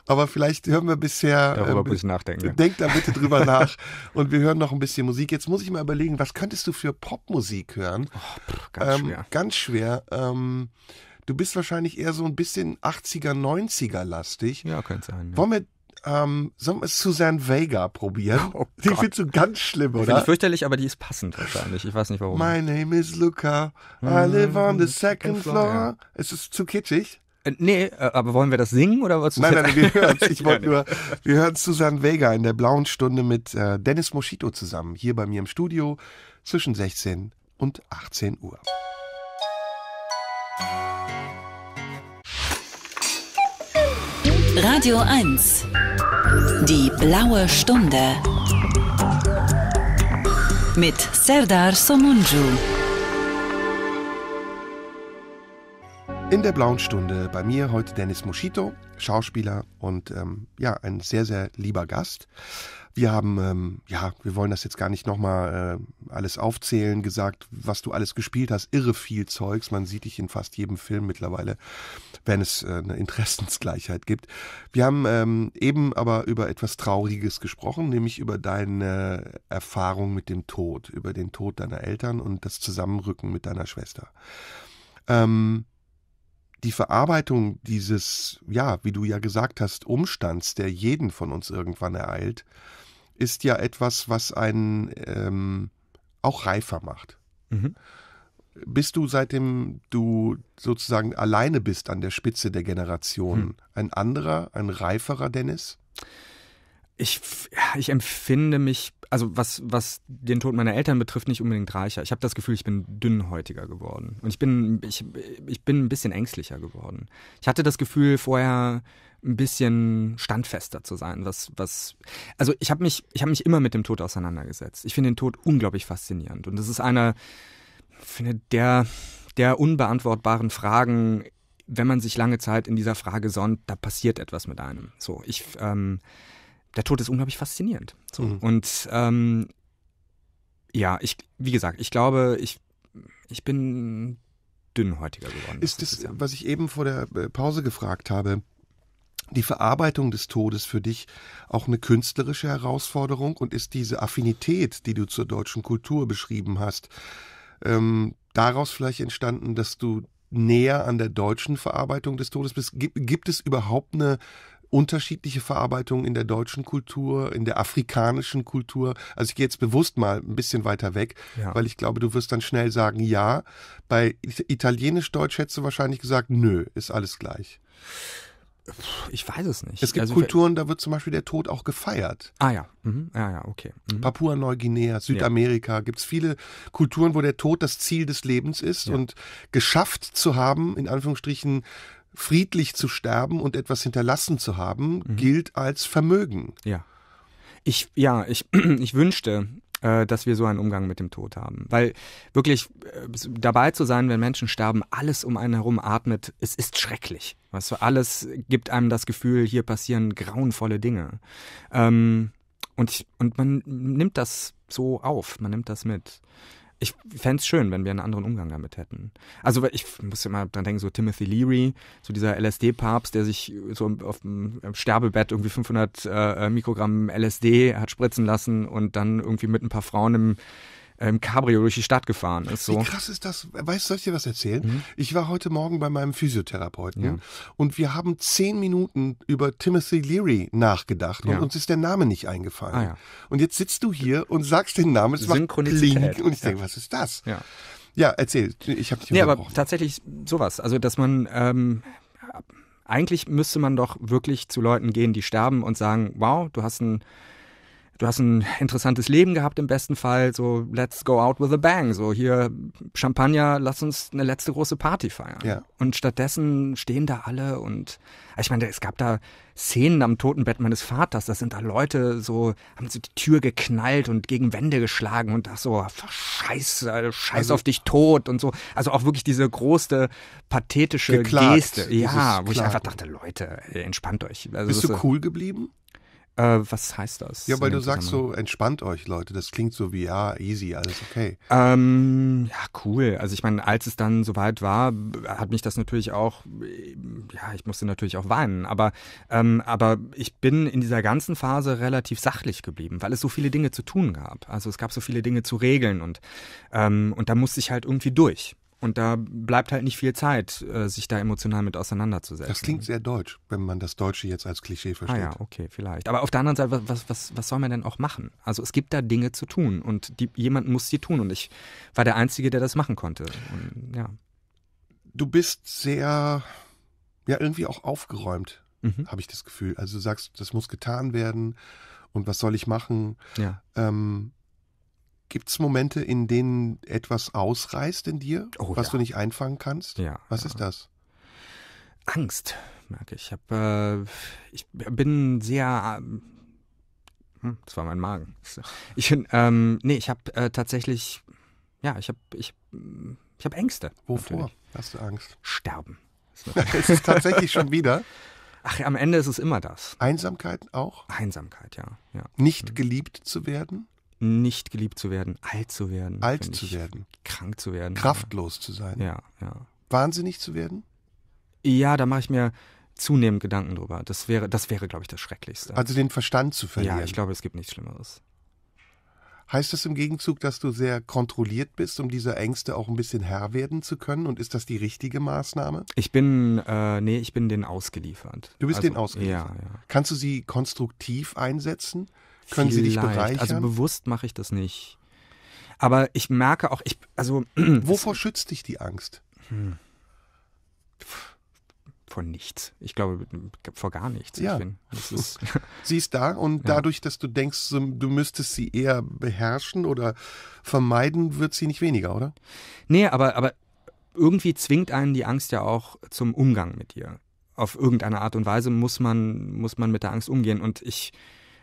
Aber vielleicht hören wir bisher. Äh, Darüber äh, muss ich nachdenken. Denk da bitte drüber [laughs] nach. Und wir hören noch ein bisschen Musik. Jetzt muss ich mal überlegen, was könntest du für Popmusik hören? Oh, pff, ganz, ähm, schwer. ganz schwer. Ähm, Du bist wahrscheinlich eher so ein bisschen 80er, 90er lastig. Ja, könnte sein. Ja. Wollen wir ähm, sollen wir Suzanne Vega probieren? Oh die findest du ganz schlimm, oder? Die Finde ich fürchterlich, aber die ist passend wahrscheinlich. Ich weiß nicht warum. My name is Luca. I mm, live on the mm, second floor. Ist es zu kitschig? Äh, nee, äh, aber wollen wir das singen oder was? Nein, nein, wir hören [laughs] Ich wollte nur, wir hören Susanne Vega in der blauen Stunde mit äh, Dennis Moschito zusammen, hier bei mir im Studio zwischen 16 und 18 Uhr. Radio 1. Die blaue Stunde. Mit Serdar Somunju. In der blauen Stunde bei mir heute Dennis Moschito, Schauspieler und ähm, ja, ein sehr, sehr lieber Gast. Wir haben, ähm, ja, wir wollen das jetzt gar nicht nochmal äh, alles aufzählen, gesagt, was du alles gespielt hast. Irre viel Zeugs. Man sieht dich in fast jedem Film mittlerweile, wenn es äh, eine Interessensgleichheit gibt. Wir haben ähm, eben aber über etwas Trauriges gesprochen, nämlich über deine Erfahrung mit dem Tod, über den Tod deiner Eltern und das Zusammenrücken mit deiner Schwester. Ähm, die Verarbeitung dieses, ja, wie du ja gesagt hast, Umstands, der jeden von uns irgendwann ereilt, ist ja etwas, was einen ähm, auch reifer macht. Mhm. Bist du, seitdem du sozusagen alleine bist an der Spitze der Generation, mhm. ein anderer, ein reiferer Dennis? Ich, ich empfinde mich, also was, was den Tod meiner Eltern betrifft, nicht unbedingt reicher. Ich habe das Gefühl, ich bin dünnhäutiger geworden. Und ich bin, ich, ich bin ein bisschen ängstlicher geworden. Ich hatte das Gefühl vorher, ein bisschen standfester zu sein. Was, was, also ich habe mich, ich habe mich immer mit dem Tod auseinandergesetzt. Ich finde den Tod unglaublich faszinierend und das ist einer, finde der, der unbeantwortbaren Fragen. Wenn man sich lange Zeit in dieser Frage sonnt, da passiert etwas mit einem. So, ich, ähm, der Tod ist unglaublich faszinierend. So. Mhm. Und ähm, ja, ich, wie gesagt, ich glaube, ich, ich bin dünnhäutiger geworden. Ist das, das was ich eben vor der äh, Pause gefragt habe, die Verarbeitung des Todes für dich auch eine künstlerische Herausforderung und ist diese Affinität, die du zur deutschen Kultur beschrieben hast, ähm, daraus vielleicht entstanden, dass du näher an der deutschen Verarbeitung des Todes bist? Gibt, gibt es überhaupt eine unterschiedliche Verarbeitung in der deutschen Kultur, in der afrikanischen Kultur. Also ich gehe jetzt bewusst mal ein bisschen weiter weg, ja. weil ich glaube, du wirst dann schnell sagen, ja. Bei Italienisch-Deutsch hättest du wahrscheinlich gesagt, nö, ist alles gleich. Ich weiß es nicht. Es gibt also, Kulturen, da wird zum Beispiel der Tod auch gefeiert. Ah ja, mhm. ja, ja, okay. Mhm. Papua-Neuguinea, Südamerika, ja. gibt es viele Kulturen, wo der Tod das Ziel des Lebens ist ja. und geschafft zu haben, in Anführungsstrichen, friedlich zu sterben und etwas hinterlassen zu haben, mhm. gilt als Vermögen. Ja. Ich, ja, ich, [clears throat] ich wünschte, äh, dass wir so einen Umgang mit dem Tod haben. Weil wirklich äh, dabei zu sein, wenn Menschen sterben, alles um einen herum atmet, es ist schrecklich. Weißt du, alles gibt einem das Gefühl, hier passieren grauenvolle Dinge. Ähm, und, ich, und man nimmt das so auf, man nimmt das mit ich fände es schön, wenn wir einen anderen Umgang damit hätten. Also ich muss immer dran denken, so Timothy Leary, so dieser LSD-Papst, der sich so auf dem Sterbebett irgendwie 500 äh, Mikrogramm LSD hat spritzen lassen und dann irgendwie mit ein paar Frauen im ähm, Cabrio durch die Stadt gefahren ist. So. Wie krass ist das? Weißt du, soll ich dir was erzählen? Mhm. Ich war heute Morgen bei meinem Physiotherapeuten ja. und wir haben zehn Minuten über Timothy Leary nachgedacht ja. und uns ist der Name nicht eingefallen. Ah, ja. Und jetzt sitzt du hier und sagst den Namen, es macht und ich denke, was ist das? Ja, ja erzähl, ich habe dich Nee, aber tatsächlich sowas, also dass man... Ähm, eigentlich müsste man doch wirklich zu Leuten gehen, die sterben und sagen, wow, du hast einen du hast ein interessantes Leben gehabt im besten Fall, so let's go out with a bang, so hier Champagner, lass uns eine letzte große Party feiern. Ja. Und stattdessen stehen da alle und ich meine, es gab da Szenen am Totenbett meines Vaters, das sind da Leute so, haben so die Tür geknallt und gegen Wände geschlagen und da so, ah, scheiße, scheiß also, auf dich tot und so. Also auch wirklich diese große pathetische geklagt, Geste. Ja, wo ich einfach dachte, Leute, entspannt euch. Also, Bist du cool geblieben? Äh, was heißt das? Ja, weil du sagst so, entspannt euch, Leute. Das klingt so wie, ja, easy, alles okay. Ähm, ja, cool. Also ich meine, als es dann soweit war, hat mich das natürlich auch, äh, ja, ich musste natürlich auch weinen. Aber, ähm, aber ich bin in dieser ganzen Phase relativ sachlich geblieben, weil es so viele Dinge zu tun gab. Also es gab so viele Dinge zu regeln und, ähm, und da musste ich halt irgendwie durch. Und da bleibt halt nicht viel Zeit, äh, sich da emotional mit auseinanderzusetzen. Das klingt sehr deutsch, wenn man das Deutsche jetzt als Klischee versteht. Ah ja, okay, vielleicht. Aber auf der anderen Seite, was, was, was soll man denn auch machen? Also es gibt da Dinge zu tun und die, jemand muss sie tun. Und ich war der Einzige, der das machen konnte. Und, ja. Du bist sehr, ja, irgendwie auch aufgeräumt, mhm. habe ich das Gefühl. Also du sagst, das muss getan werden und was soll ich machen? Ja. Ähm, Gibt es Momente, in denen etwas ausreißt in dir, oh, was ja. du nicht einfangen kannst? Ja. Was ja. ist das? Angst, merke ich. Ich, hab, äh, ich bin sehr. Äh, hm, das war mein Magen. [laughs] Ich bin, ähm, nee, ich habe äh, tatsächlich, ja, ich habe, ich, ich habe Ängste. Wovor natürlich. hast du Angst? Sterben. [laughs] es ist tatsächlich schon wieder. Ach, am Ende ist es immer das. Einsamkeit auch? Einsamkeit, ja. ja. Nicht mhm. geliebt zu werden? nicht geliebt zu werden, alt zu werden. Alt zu ich, werden. Krank zu werden. Kraftlos ja. zu sein. Ja, ja. Wahnsinnig zu werden? Ja, da mache ich mir zunehmend Gedanken drüber. Das wäre, das wäre, glaube ich, das Schrecklichste. Also den Verstand zu verlieren. Ja, ich glaube, es gibt nichts Schlimmeres. Heißt das im Gegenzug, dass du sehr kontrolliert bist, um dieser Ängste auch ein bisschen Herr werden zu können? Und ist das die richtige Maßnahme? Ich bin, äh, nee, ich bin den ausgeliefert. Du bist also, denen ausgeliefert. Ja, ja. Kannst du sie konstruktiv einsetzen? Können Vielleicht. sie dich also bereichern? Also bewusst mache ich das nicht. Aber ich merke auch, ich, also. [clears throat] Wovor schützt dich die Angst? Hm. Vor nichts. Ich glaube, vor gar nichts. Ja. Ist, [laughs] sie ist da und ja. dadurch, dass du denkst, du müsstest sie eher beherrschen oder vermeiden, wird sie nicht weniger, oder? Nee, aber, aber irgendwie zwingt einen die Angst ja auch zum Umgang mit ihr. Auf irgendeine Art und Weise muss man, muss man mit der Angst umgehen. Und ich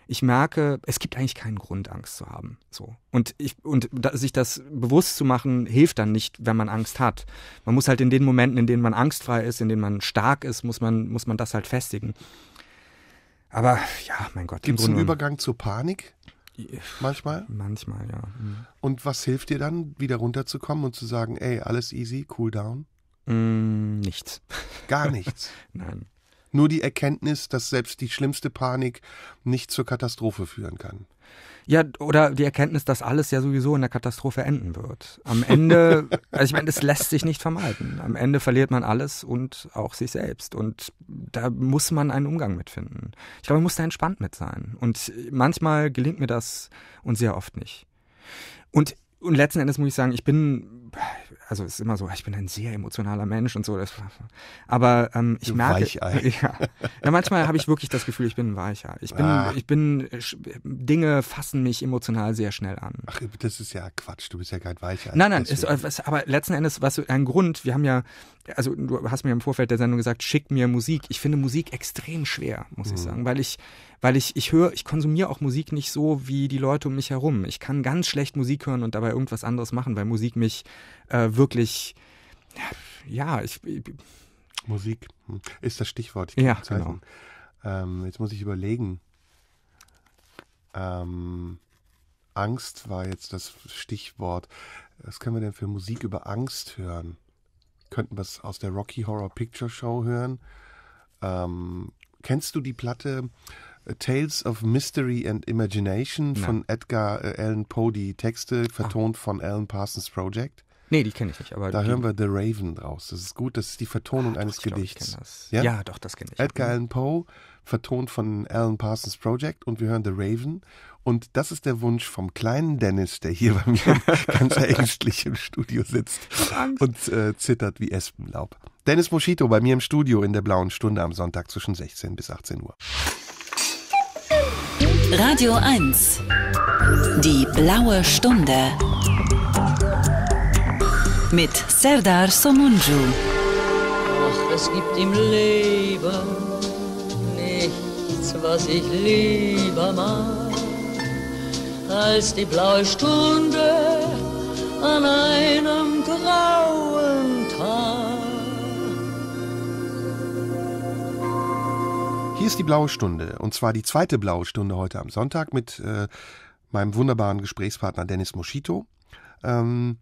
ich merke, es gibt eigentlich keinen Grund, Angst zu haben. So. Und, ich, und da, sich das bewusst zu machen, hilft dann nicht, wenn man Angst hat. Man muss halt in den Momenten, in denen man angstfrei ist, in denen man stark ist, muss man, muss man das halt festigen. Aber ja, mein Gott. Gibt es einen Übergang zur Panik? Manchmal? Manchmal, ja. Mhm. Und was hilft dir dann, wieder runterzukommen und zu sagen, ey, alles easy, cool down? Mm, nichts. Gar [laughs] nichts. Nein nur die Erkenntnis, dass selbst die schlimmste Panik nicht zur Katastrophe führen kann. Ja, oder die Erkenntnis, dass alles ja sowieso in der Katastrophe enden wird. Am Ende, [laughs] also ich meine, das lässt sich nicht vermeiden. Am Ende verliert man alles und auch sich selbst. Und da muss man einen Umgang mitfinden. Ich glaube, man muss da entspannt mit sein. Und manchmal gelingt mir das und sehr oft nicht. Und, und letzten Endes muss ich sagen, ich bin also ist immer so, ah, ich bin ein sehr emotionaler Mensch und so. Das, aber ähm, ich du merke, Weichei. [laughs] ja, ja manchmal habe ich wirklich das Gefühl, ich bin ein Weicher. Ich bin, ah. ich bin, Dinge fassen mich emotional sehr schnell an. Ach, das ist ja Quatsch. Du bist ja kein Weicher. Nein, nein. Ist, aber letzten Endes, was ein Grund. Wir haben ja, also du hast mir im Vorfeld der Sendung gesagt, schick mir Musik. Ich finde Musik extrem schwer, muss hm. ich mhm. sagen, weil ich weil ich, ich höre, ich konsumiere auch Musik nicht so wie die Leute um mich herum. Ich kann ganz schlecht Musik hören und dabei irgendwas anderes machen, weil Musik mich äh, wirklich, ja, ich, ich, Musik hm, ist das Stichwort. ja, genau. Ähm, jetzt muss ich überlegen. Ähm, Angst war jetzt das Stichwort. Was können wir denn für Musik über Angst hören? Könnten Wir es aus der Rocky Horror Picture Show hören. Ähm, kennst du die Platte Tales of Mystery and Imagination Nein. von Edgar äh, Allan Poe, die Texte ah. vertont ah. von Alan Parsons Project. Nee, die kenne ich nicht. Aber da hören wir The Raven draus. Das ist gut, das ist die Vertonung ah, eines doch, Gedichts. Glaub, ja? ja? doch, das kenne ich. Edgar mhm. Allan Poe, vertont von Alan Parsons Project und wir hören The Raven. Und das ist der Wunsch vom kleinen Dennis, der hier bei mir [laughs] ganz ängstlich im Studio sitzt und äh, zittert wie Espenlaub. Dennis Moschito bei mir im Studio in der blauen Stunde am Sonntag zwischen 16 bis 18 Uhr. Radio 1. Die blaue Stunde. Mit Serdar Somunju. Ach, es gibt im Leben nichts, was ich lieber mag, als die blaue Stunde an einem grauen ist die blaue Stunde. Und zwar die zweite blaue Stunde heute am Sonntag mit äh, meinem wunderbaren Gesprächspartner Dennis Moschito. Ähm,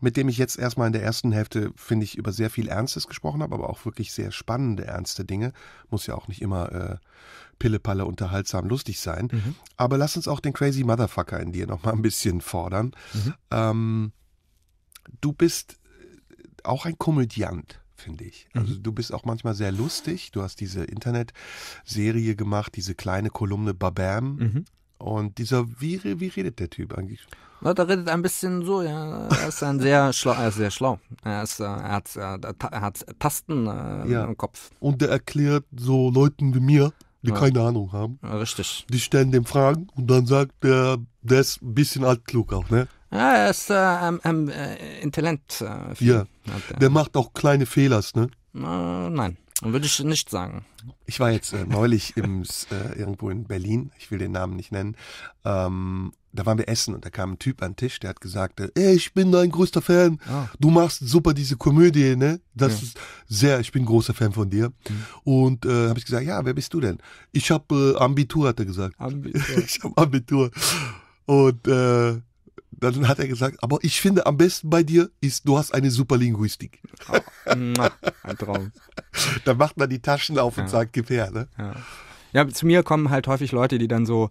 mit dem ich jetzt erstmal in der ersten Hälfte, finde ich, über sehr viel Ernstes gesprochen habe, aber auch wirklich sehr spannende, ernste Dinge. Muss ja auch nicht immer äh, pillepalle unterhaltsam lustig sein. Mhm. Aber lass uns auch den Crazy Motherfucker in dir nochmal ein bisschen fordern. Mhm. Ähm, du bist auch ein Komödiant finde ich. Mhm. Also mhm. du bist auch manchmal sehr lustig. Du hast diese Internetserie gemacht, diese kleine Kolumne Babam. Mhm. Und dieser, wie, wie redet der Typ eigentlich? Na, der redet ein bisschen so, ja. Er ist ein sehr schlau, er ist sehr schlau. Er, ist, äh, er, hat, äh, er hat Tasten äh, ja. im Kopf. Und der erklärt so Leuten wie mir, die ja. keine Ahnung haben. Ja, richtig. Die stellen dem Fragen und dann sagt der, der ist ein bisschen altklug auch, ne? Ja, er ist äh, ähm, äh, intelligent. Äh, ja. Okay. Der macht auch kleine Fehler, ne? nein, würde ich nicht sagen. Ich war jetzt äh, neulich im, äh, irgendwo in Berlin, ich will den Namen nicht nennen. Ähm, da waren wir essen und da kam ein Typ an den Tisch, der hat gesagt, äh, ey, ich bin dein größter Fan. Ah. Du machst super diese Komödie, ne? Das ja. ist sehr, ich bin großer Fan von dir. Mhm. Und äh, habe ich gesagt, ja, wer bist du denn? Ich habe äh, Ambitur, hat er gesagt. Ambitur. [laughs] ich habe Ambitur. Und äh, dann hat er gesagt, aber ich finde am besten bei dir ist, du hast eine super Linguistik. Oh, ein Traum. [laughs] Dann macht man die Taschen auf ja. und sagt, gib her, ne? Ja. Ja, zu mir kommen halt häufig Leute, die dann so,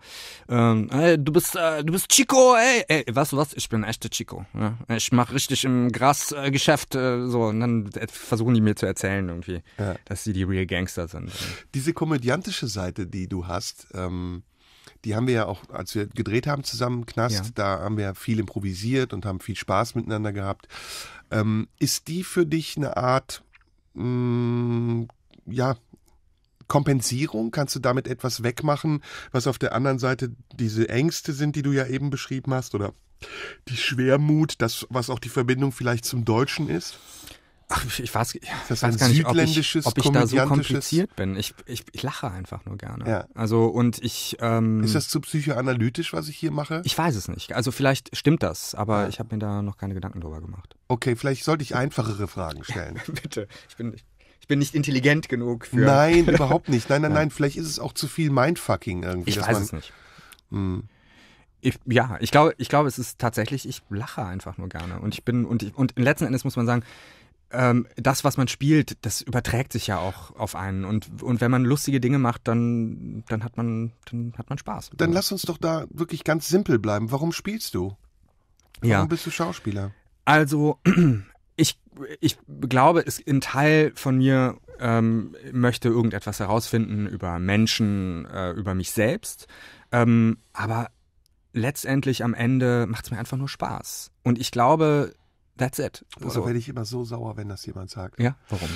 ähm, ey, du bist, äh, du bist Chico, ey, ey, weißt du was? Ich bin echter Chico. Ja? Ne? Ich mache richtig im Grasgeschäft äh, äh, so und dann versuchen die mir zu erzählen irgendwie, ja. dass sie die Real Gangster sind. Diese komödiantische Seite, die du hast, ähm, die haben wir ja auch, als wir gedreht haben zusammen, Knast, ja. da haben wir viel improvisiert und haben viel Spaß miteinander gehabt. Ähm, ist die für dich eine Art, mh, mm, ja, Kompensierung? Kannst du damit etwas wegmachen, was auf der anderen Seite diese Ängste sind, die du ja eben beschrieben hast, oder die Schwermut, das, was auch die Verbindung vielleicht zum Deutschen ist? Ach, ich weiß, ja, ich weiß gar nicht, ob ich, ob ich da so kompliziert bin. Ich, ich, ich lache einfach nur gerne. Ja. Also und ich. Ähm, ist das zu psychoanalytisch, was ich hier mache? Ich weiß es nicht. Also vielleicht stimmt das, aber ja. ich habe mir da noch keine Gedanken drüber gemacht. Okay, vielleicht sollte ich einfachere Fragen stellen. [laughs] Bitte, ich bin, ich bin nicht intelligent genug für. Nein, [laughs] überhaupt nicht. Nein, nein, nein. Vielleicht ist es auch zu viel Mindfucking irgendwie. Ich weiß man, es nicht. Mh. Hm. Ich, ja, ich glaube, ich glaube, es ist tatsächlich, ich lache einfach nur gerne. Und ich bin, und, ich, und letzten Endes muss man sagen, ähm, das, was man spielt, das überträgt sich ja auch auf einen. Und, und wenn man lustige Dinge macht, dann, dann, hat man, dann hat man Spaß. Dann lass uns doch da wirklich ganz simpel bleiben. Warum spielst du? Warum ja. bist du Schauspieler? Also, [clears throat] ich, ich glaube, es, ein Teil von mir ähm, möchte irgendetwas herausfinden über Menschen, äh, über mich selbst. Ähm, aber letztendlich am Ende macht es mir einfach nur Spaß. Und ich glaube, That's it. Boah, so. Also werde ich immer so sauer, wenn das jemand sagt. Ja, warum?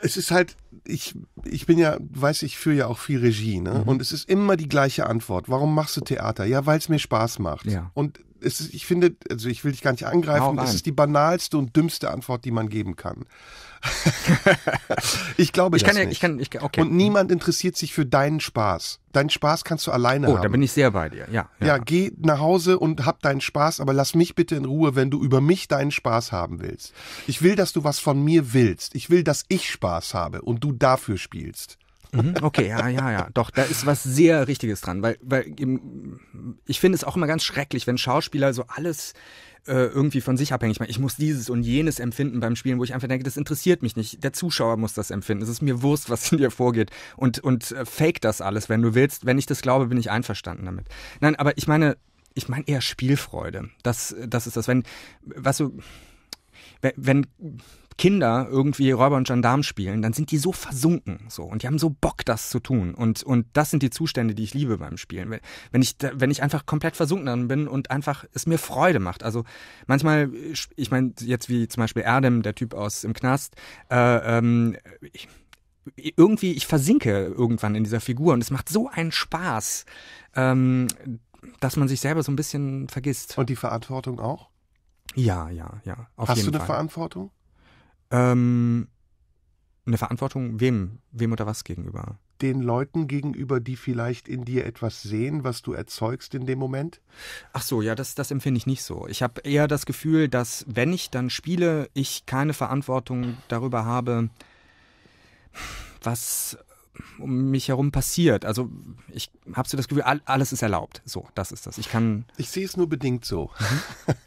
Es ist halt, ich, ich bin ja, weiß ich, führe ja auch viel Regie, ne? Mhm. Und es ist immer die gleiche Antwort. Warum machst du Theater? Ja, weil es mir Spaß macht. Ja. Und es ist, ich finde, also ich will dich gar nicht angreifen, das ist die banalste und dümmste Antwort, die man geben kann. [laughs] ich glaube ich das kann, nicht. Ich kann, ich kann, okay. Und niemand interessiert sich für deinen Spaß. Deinen Spaß kannst du alleine oh, haben. Oh, da bin ich sehr bei dir. Ja, ja. Ja, geh nach Hause und hab deinen Spaß, aber lass mich bitte in Ruhe, wenn du über mich deinen Spaß haben willst. Ich will, dass du was von mir willst. Ich will, dass ich Spaß habe und du dafür spielst. Mhm, okay, ja, ja, ja. Doch, da ist was sehr Richtiges dran, weil, weil eben, ich finde es auch immer ganz schrecklich, wenn Schauspieler so alles äh, irgendwie von sich abhängig machen. Ich muss dieses und jenes empfinden beim Spielen, wo ich einfach denke, das interessiert mich nicht. Der Zuschauer muss das empfinden. Es ist mir Wurst, was in dir vorgeht. Und, und äh, fake das alles, wenn du willst. Wenn ich das glaube, bin ich einverstanden damit. Nein, aber ich meine, ich meine eher Spielfreude. Das, das ist das. Wenn, was so, wenn, wenn Kinder irgendwie Räuber und Gendarm spielen, dann sind die so versunken so und die haben so Bock, das zu tun. Und, und das sind die Zustände, die ich liebe beim Spielen. Wenn ich, wenn ich einfach komplett versunken bin und einfach es mir Freude macht. Also manchmal, ich meine, jetzt wie zum Beispiel Erdem, der Typ aus im Knast, äh, ähm, ich, irgendwie, ich versinke irgendwann in dieser Figur und es macht so einen Spaß, ähm, dass man sich selber so ein bisschen vergisst. Und die Verantwortung auch? Ja, ja, ja. Hast du eine Fall. Verantwortung? Ähm, eine Verantwortung wem? Wem oder was gegenüber? Den Leuten gegenüber, die vielleicht in dir etwas sehen, was du erzeugst in dem Moment? Ach so, ja, das, das empfinde ich nicht so. Ich habe eher das Gefühl, dass wenn ich dann spiele, ich keine Verantwortung darüber habe, was um mich herum passiert. Also ich habe so das Gefühl, alles ist erlaubt. So, das ist das. Ich kann. Ich sehe es nur bedingt so. Mhm. [laughs]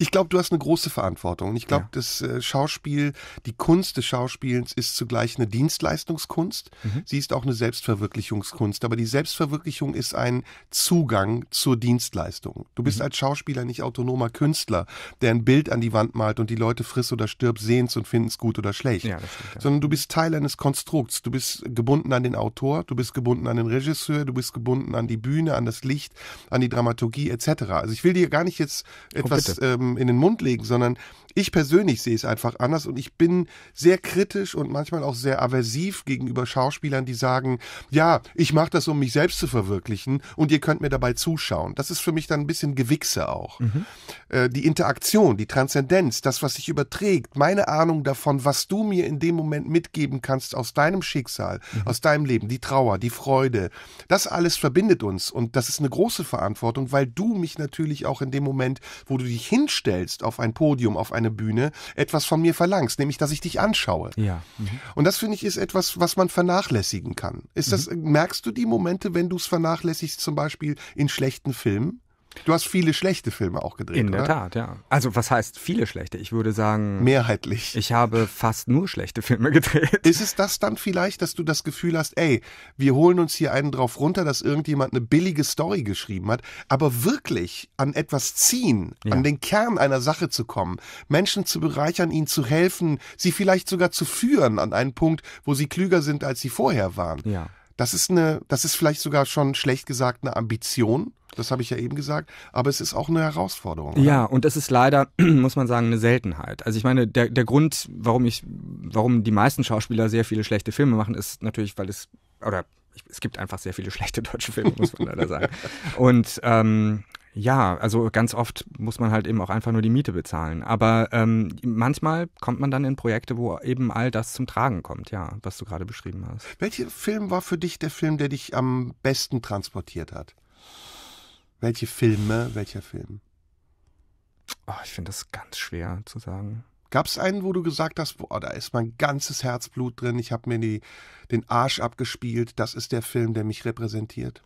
Ich glaube, du hast eine große Verantwortung. ich glaube, ja. das äh, Schauspiel, die Kunst des Schauspielens ist zugleich eine Dienstleistungskunst. Mhm. Sie ist auch eine Selbstverwirklichungskunst. Aber die Selbstverwirklichung ist ein Zugang zur Dienstleistung. Du bist mhm. als Schauspieler nicht autonomer Künstler, der ein Bild an die Wand malt und die Leute friss oder stirb, sehen es und finden es gut oder schlecht. Ja, stimmt, ja. Sondern du bist Teil eines Konstrukts. Du bist gebunden gebunden an den Autor, du bist gebunden an den Regisseur, du bist gebunden an die Bühne, an das Licht, an die Dramaturgie etc. Also ich will dir gar nicht jetzt etwas oh, ähm, in den Mund legen, sondern ich persönlich sehe es einfach anders und ich bin sehr kritisch und manchmal auch sehr aversiv gegenüber Schauspielern, die sagen, ja, ich mache das, um mich selbst zu verwirklichen und ihr könnt mir dabei zuschauen. Das ist für mich dann ein bisschen Gewichse auch. Mhm. Äh, die Interaktion, die Transzendenz, das, was sich überträgt, meine Ahnung davon, was du mir in dem Moment mitgeben kannst aus deinem Schicksal, mhm. aus aus deinem Leben, die Trauer, die Freude, das alles verbindet uns und das ist eine große Verantwortung, weil du mich natürlich auch in dem Moment, wo du dich hinstellst auf ein Podium, auf eine Bühne, etwas von mir verlangst, nämlich dass ich dich anschaue. Ja. Mhm. Und das finde ich ist etwas, was man vernachlässigen kann. Ist das mhm. merkst du die Momente, wenn du es vernachlässigst, zum Beispiel in schlechten Filmen? Du hast viele schlechte Filme auch gedreht. In der oder? Tat, ja. Also was heißt viele schlechte? Ich würde sagen. Mehrheitlich. Ich habe fast nur schlechte Filme [laughs] gedreht. Ist es das dann vielleicht, dass du das Gefühl hast, ey, wir holen uns hier einen drauf runter, dass irgendjemand eine billige Story geschrieben hat, aber wirklich an etwas ziehen, ja. an den Kern einer Sache zu kommen, Menschen zu bereichern, ihnen zu helfen, sie vielleicht sogar zu führen an einen Punkt, wo sie klüger sind, als sie vorher waren. Ja. Das ist eine, das ist vielleicht sogar schon schlecht gesagt eine Ambition. Das habe ich ja eben gesagt. Aber es ist auch eine Herausforderung. Oder? Ja, und es ist leider, [clears throat] muss man sagen, eine Seltenheit. Also ich meine, der, der Grund, warum ich, warum die meisten Schauspieler sehr viele schlechte Filme machen, ist natürlich, weil es, oder es gibt einfach sehr viele [laughs] schlechte deutsche Filme, muss man leider sagen. [laughs] Und ähm, ja, also ganz oft muss man halt eben auch einfach nur die Miete bezahlen. Aber ähm, manchmal kommt man dann in Projekte, wo eben all das zum Tragen kommt, ja, was du gerade beschrieben hast. Welcher Film war für dich der Film, der dich am besten transportiert hat? Welche Filme, welcher Film? Oh, ich finde das ganz schwer zu sagen. Gab es einen, wo du gesagt hast, boah, oh, da ist mein ganzes Herzblut drin, ich habe mir die, den Arsch abgespielt, das ist der Film, der mich repräsentiert?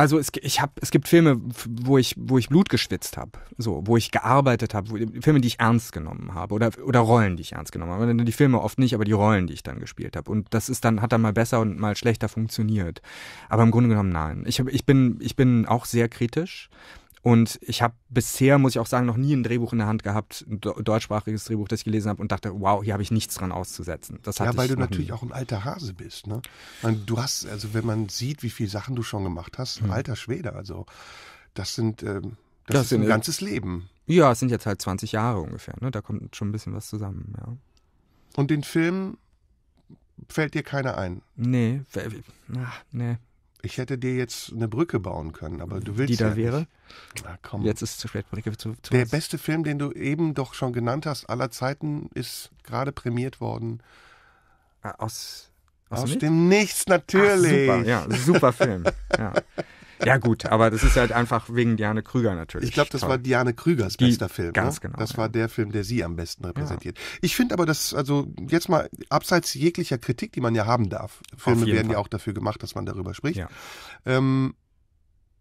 Also es, ich hab, es gibt Filme, wo ich, wo ich Blut geschwitzt habe, so, wo ich gearbeitet habe, Filme, die ich ernst genommen habe oder, oder Rollen, die ich ernst genommen habe. Die Filme oft nicht, aber die Rollen, die ich dann gespielt habe. Und das ist dann, hat dann mal besser und mal schlechter funktioniert. Aber im Grunde genommen nein. Ich, hab, ich, bin, ich bin auch sehr kritisch und ich habe bisher, muss ich auch sagen, noch nie ein Drehbuch in der Hand gehabt, ein deutschsprachiges Drehbuch, das ich gelesen habe und dachte, wow, hier habe ich nichts dran auszusetzen. Das ja, weil du natürlich nie. auch ein alter Hase bist. Ne? Du hast, also wenn man sieht, wie viele Sachen du schon gemacht hast, hm. alter Schwede, also das sind, ähm, das, das, ist ein ganzes Leben. Ja, es sind jetzt halt 20 Jahre ungefähr. Ne? Da kommt schon ein bisschen was zusammen, ja. Und den Film fällt dir keiner ein? Nee, ach, nee, ich hätte dir jetzt eine Brücke bauen können, aber du willst. Die da ja wäre? Nicht. Na komm. Jetzt ist es zu spät, Brücke zu, zu Der was? beste Film, den du eben doch schon genannt hast, aller Zeiten, ist gerade prämiert worden. Ah, aus, aus, aus dem Nichts, natürlich. Ach, super, ja, super Film. [laughs] ja. Ja, gut, aber das ist halt einfach wegen Diane Krüger natürlich. Ich glaube, das Toll. war Diane Krügers Die, bester Film. Ganz ne? genau. Das ja. war der Film, der sie am besten repräsentiert. Ja. Ich finde aber, dass, also jetzt mal abseits jeglicher Kritik, die man ja haben darf, Filme werden Fall. ja auch dafür gemacht, dass man darüber spricht. Ja. Ähm,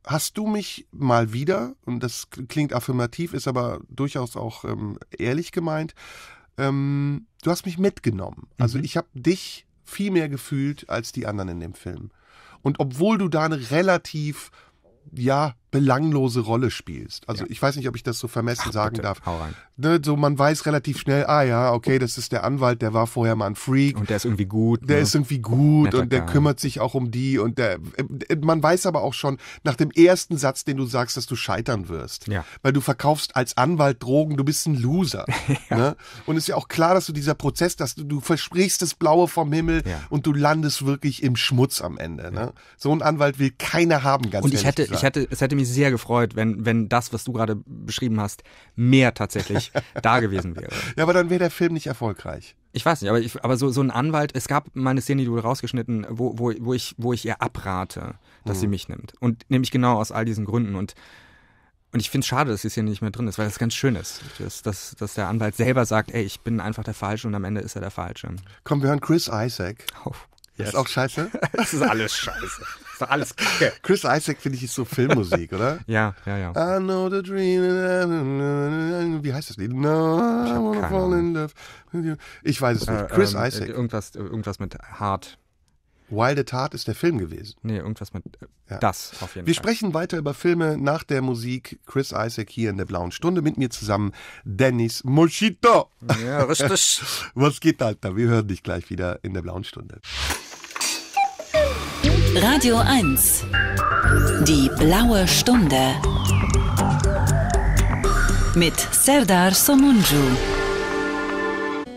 hast du mich mal wieder, und das klingt affirmativ, ist aber durchaus auch ähm, ehrlich gemeint, ähm, du hast mich mitgenommen. Also mhm. ich habe dich viel mehr gefühlt als die anderen in dem Film. Und obwohl du da eine relativ, ja, belanglose Rolle spielst. Also ja. ich weiß nicht, ob ich das so vermessen Ach, sagen bitte. darf. Hau rein. Ne, so man weiß relativ schnell, ah ja, okay, das ist der Anwalt, der war vorher mal ein Freak. Und der ist irgendwie gut. Der ne? ist irgendwie gut und der kümmert sich auch um die und der äh, man weiß aber auch schon nach dem ersten Satz, den du sagst, dass du scheitern wirst. Ja. Weil du verkaufst als Anwalt Drogen, du bist ein Loser. [laughs] ja. ne? Und ist ja auch klar, dass du dieser Prozess, dass du, du versprichst das Blaue vom Himmel ja. und du landest wirklich im Schmutz am Ende. Ne? So ein Anwalt will keiner haben, ganz und ehrlich. Und ich hätte, ich hätte, es hätte mich sehr gefreut, wenn, wenn das, was du gerade beschrieben hast, mehr tatsächlich [laughs] da gewesen wäre. Ja, aber dann wäre der Film nicht erfolgreich. Ich weiß nicht, aber, ich, aber so, so ein Anwalt, es gab mal eine Szene, die du rausgeschnitten, wo, wo, wo, ich, wo ich ihr abrate, dass mhm. sie mich nimmt. Und nämlich genau aus all diesen Gründen. Und und ich finde es schade, dass die Szene nicht mehr drin ist, weil das ganz schön ist, dass, dass, dass, der Anwalt selber sagt, ey, ich bin einfach der Falsche und am Ende ist er der Falsche. Komm, wir hören Chris Isaac. Oh, yes. Ist auch scheiße? [laughs] Es ist alles scheiße. [laughs] Das war alles kacke. [laughs] Chris Isaac, finde ich, ist so Filmmusik, oder? [laughs] ja, ja, ja. I know the dream. Wie heißt das Lied? No, ich I wanna fall in love. Ich weiß es nicht. Äh, Chris ähm, Isaac. Irgendwas, äh, irgendwas mit Hart. Wild at Heart ist der Film gewesen. Nee, irgendwas mit äh, ja. das auf jeden Wir Fall. Wir sprechen weiter über Filme nach der Musik. Chris Isaac hier in der Blauen Stunde mit mir zusammen. Dennis Moschito. Ja, richtig. [laughs] Was geht, Alter? Wir hören dich gleich wieder in der Blauen Stunde. Radio 1. Die blaue Stunde. Mit Serdar Somunju.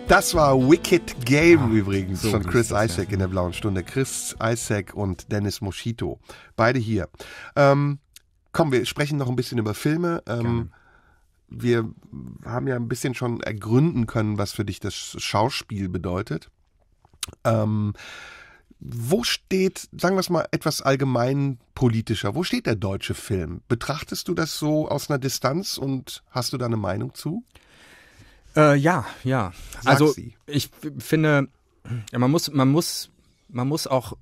Das war Wicked Game ah, übrigens so von Chris Isaac in der blauen Stunde. Chris Isaac und Dennis Moschito. Beide hier. Ähm, komm, wir sprechen noch ein bisschen über Filme. Ähm, wir haben ja ein bisschen schon ergründen können, was für dich das Schauspiel bedeutet. Ähm, wo steht, sagen wir es mal, etwas allgemein politischer, wo steht der deutsche Film? Betrachtest du das so aus einer Distanz und hast du da eine Meinung zu? Äh, ja, ja. Sag also sie. ich finde, man muss, man muss, man muss auch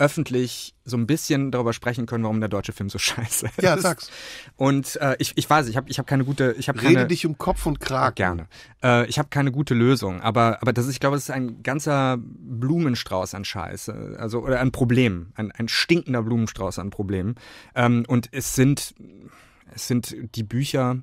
öffentlich so ein bisschen darüber sprechen können, warum der deutsche Film so [laughs] scheiße ist. Ja, sag's. Und äh, ich, ich weiß, ich habe ich hab keine gute. Ich hab Rede keine, dich um Kopf und Kragen. Ah, gerne. Äh, ich habe keine gute Lösung, aber, aber das ist, ich glaube, es ist ein ganzer Blumenstrauß an Scheiße. Also, oder an Problemen. Ein, ein stinkender Blumenstrauß an Problemen. Ähm, und es sind, es sind die Bücher.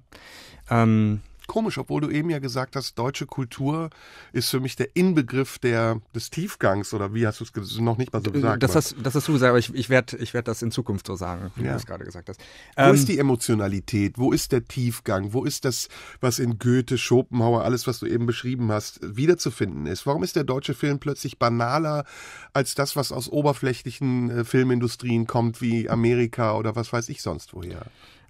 Ähm, komisch, obwohl du eben ja gesagt hast, deutsche Kultur ist für mich der Inbegriff der, des Tiefgangs oder wie hast du es noch nicht mal so äh, gesagt? Das ne? hast, das hast du gesagt, aber ich, ich werde ich werd das in Zukunft so sagen, wie ja. du es gerade gesagt hast. Wo ähm, ist die Emotionalität? Wo ist der Tiefgang? Wo ist das, was in Goethe, Schopenhauer, alles, was du eben beschrieben hast, wiederzufinden ist? Warum ist der deutsche Film plötzlich banaler als das, was aus oberflächlichen äh, Filmindustrien kommt, wie Amerika oder was weiß ich sonst woher?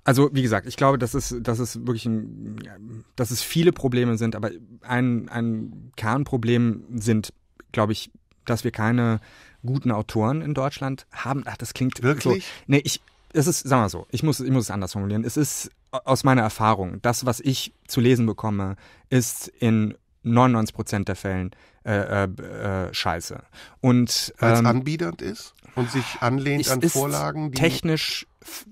Also wie gesagt, ich glaube, dass es, dass es wirklich ein, dass es viele Probleme sind, aber ein, ein Kernproblem sind, glaube ich, dass wir keine guten Autoren in Deutschland haben. Ach, das klingt wirklich. So, nee, ich, es ist, sag mal so, ich muss, ich muss es anders formulieren. Es ist aus meiner Erfahrung, das, was ich zu lesen bekomme, ist in 99 Prozent der Fällen äh, äh, äh scheiße. Und ähm, weil anbiedernd ist und sich anlehnt an Vorlagen, die technisch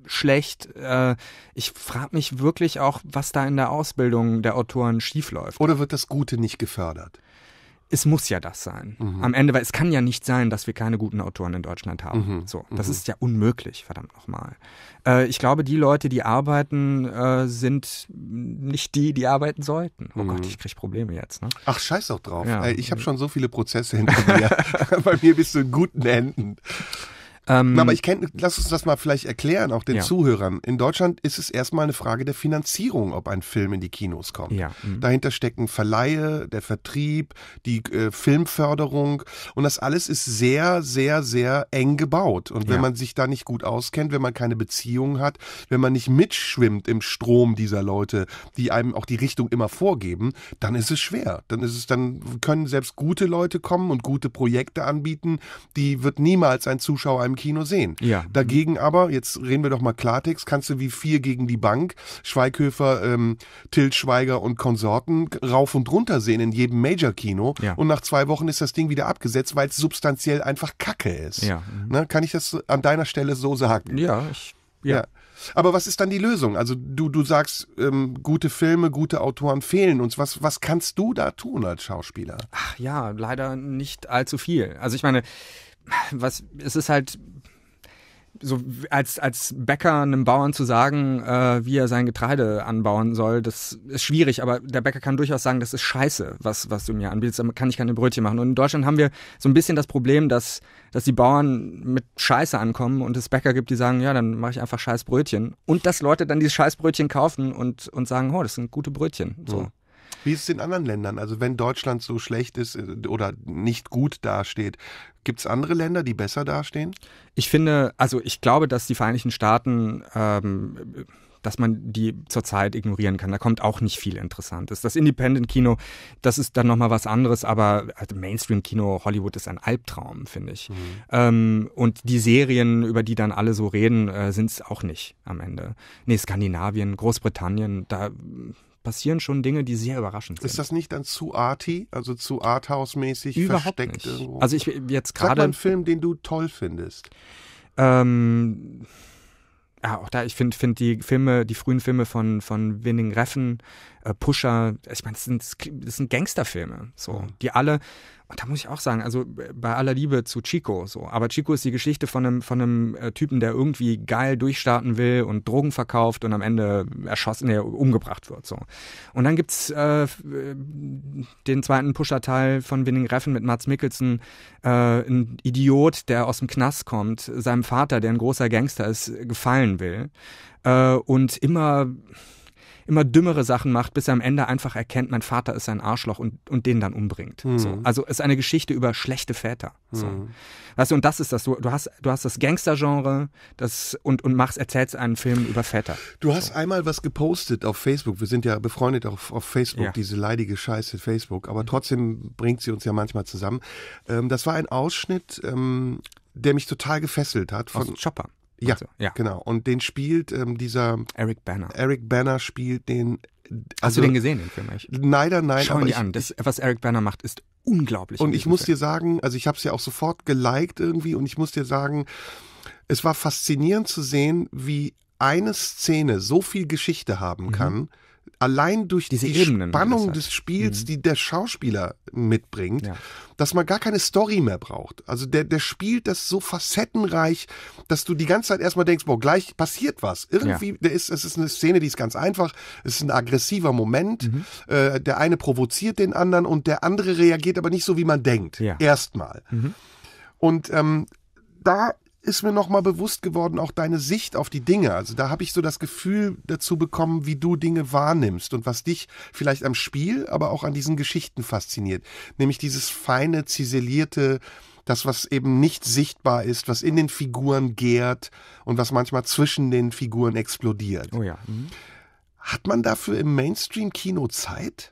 schlecht. Äh, ich frage mich wirklich auch, was da in der Ausbildung der Autoren schiefläuft. Oder wird das Gute nicht gefördert? es muss ja das sein. Mhm. Am Ende, weil es kann ja nicht sein, dass wir keine guten Autoren in Deutschland haben. Mhm. So, mhm. das mhm. ist ja unmöglich, verdammt nochmal. Äh, ich glaube, die Leute, die arbeiten, äh, sind nicht die, die arbeiten sollten. Oh mhm. Gott, ich kriege Probleme jetzt. Ne? Ach, scheiß doch drauf. Ja. Äh, ich habe schon so viele Prozesse hinter mir. [laughs] Bei mir bist du in guten Händen. Ähm, aber ich kenne, lass uns das mal vielleicht erklären, auch den ja. Zuhörern. In Deutschland ist es erstmal eine Frage der Finanzierung, ob ein Film in die Kinos kommt. Ja. Mhm. Dahinter stecken Verleihe, der Vertrieb, die äh, Filmförderung und das alles ist sehr, sehr, sehr eng gebaut. Und wenn ja. man sich da nicht gut auskennt, wenn man keine Beziehungen hat, wenn man nicht mitschwimmt im Strom dieser Leute, die einem auch die Richtung immer vorgeben, dann ist es schwer. Dann ist es, dann können selbst gute Leute kommen und gute Projekte anbieten. Die wird niemals ein Zuschauer einem Kino sehen. Ja. Dagegen aber, jetzt reden wir doch mal Klartext, kannst du wie vier gegen die Bank, Schweighöfer, ähm, Til Schweiger und Konsorten rauf und runter sehen in jedem Major-Kino. Ja. Und nach zwei Wochen ist das Ding wieder abgesetzt, weil es substanziell einfach Kacke ist. Ja. Mhm. Ne, kann ich das an deiner Stelle so sagen? Ja, ich, ja. ja. Aber was ist dann die Lösung? Also du, du sagst, ähm, gute Filme, gute Autoren fehlen uns. Was, was kannst du da tun als Schauspieler? Ach ja, leider nicht allzu viel. Also ich meine, was, es ist halt so als, als Bäcker einem Bauern zu sagen, äh, wie er sein Getreide anbauen soll, das ist schwierig, aber der Bäcker kann durchaus sagen, das ist scheiße, was, was du mir anbietest, dann kann ich keine Brötchen machen. Und in Deutschland haben wir so ein bisschen das Problem, dass, dass die Bauern mit Scheiße ankommen und es Bäcker gibt, die sagen, ja, dann mache ich einfach scheiß Brötchen. Und dass Leute dann diese scheiß Brötchen kaufen und, und sagen, oh, das sind gute Brötchen. So. Mhm. Wie ist es in anderen Ländern? Also wenn Deutschland so schlecht ist äh, oder nicht gut dasteht, gibt es andere Länder, die besser dastehen? Ich finde, also ich glaube, dass die Vereinigten Staaten ähm, dass man die zurzeit ignorieren kann. Da kommt auch nicht viel Interessantes. Das Independent-Kino, das ist dann nochmal was anderes, aber also Mainstream-Kino Hollywood ist ein Albtraum, finde ich. Mhm. Ähm, und die Serien, über die dann alle so reden, äh, sind es auch nicht am Ende. Nee, Skandinavien, Großbritannien, da passieren schon Dinge, die sehr überraschend sind. Ist das nicht dann zu arty, also zu arthouse-mäßig versteckt nicht. irgendwo? Also ich jetzt gerade. Sag mal einen Film, den du toll findest. Ähm, ja, auch da, ich finde find die Filme, die frühen Filme von, von Winning Reffen äh, Pusher. Ich meine, das sind, das sind Gangsterfilme, so, mhm. die alle, und da muss ich auch sagen, also äh, bei aller Liebe zu Chico, so, aber Chico ist die Geschichte von einem, von einem äh, Typen, der irgendwie geil durchstarten will und Drogen verkauft und am Ende erschossen, nee, äh, umgebracht wird, so. Und dann gibt's äh, äh den zweiten Pusher-Teil von Winning Reffen mit Mats Mikkelsen, ein Idiot, der aus dem Knast kommt, seinem Vater, der ein großer Gangster ist, gefallen will und immer immer dümmere Sachen macht, bis er am Ende einfach erkennt, mein Vater ist ein Arschloch und, und den dann umbringt. Mhm. So. Also ist eine Geschichte über schlechte Väter. So. Mhm. Weißt du, und das ist das. Du, du hast, du hast das Gangster-Genre das, und, und machst, erzählst einen Film über Väter. Du hast so. einmal was gepostet auf Facebook. Wir sind ja befreundet auf, auf Facebook, ja. diese leidige Scheiße Facebook. Aber mhm. trotzdem bringt sie uns ja manchmal zusammen. Ähm, das war ein Ausschnitt, ähm, der mich total gefesselt hat. Von Aus Chopper. Ja, so. Also, ja, genau. Und den spielt ähm, dieser Eric Banner. Eric Banner spielt den. Also, Hast du also den gesehen, den Film? Ich, leider nein. Schau ihn dir an. Das, was Eric Banner macht, ist unglaublich. Und ich muss Film. dir sagen, also ich habe es ja auch sofort geliked irgendwie und ich muss dir sagen, es war faszinierend zu sehen, wie eine Szene so viel Geschichte haben mhm. kann allein durch Diese die Ebenen, Spannung des Spiels, mhm. die der Schauspieler mitbringt, ja. dass man gar keine Story mehr braucht. Also der, der spielt das so facettenreich, dass du die ganze Zeit erstmal denkst, boah, gleich passiert was. Irgendwie, ja. der ist, es ist eine Szene, die ist ganz einfach. Es ist ein aggressiver Moment. Mhm. Äh, der eine provoziert den anderen und der andere reagiert aber nicht so, wie man denkt. Ja. Erstmal. Mhm. Und ähm, da ist mir nochmal bewusst geworden, auch deine Sicht auf die Dinge. Also da habe ich so das Gefühl dazu bekommen, wie du Dinge wahrnimmst und was dich vielleicht am Spiel, aber auch an diesen Geschichten fasziniert. Nämlich dieses feine, ziselierte, das, was eben nicht sichtbar ist, was in den Figuren gärt und was manchmal zwischen den Figuren explodiert. Oh ja. Mhm. Hat man dafür im Mainstream-Kino Zeit?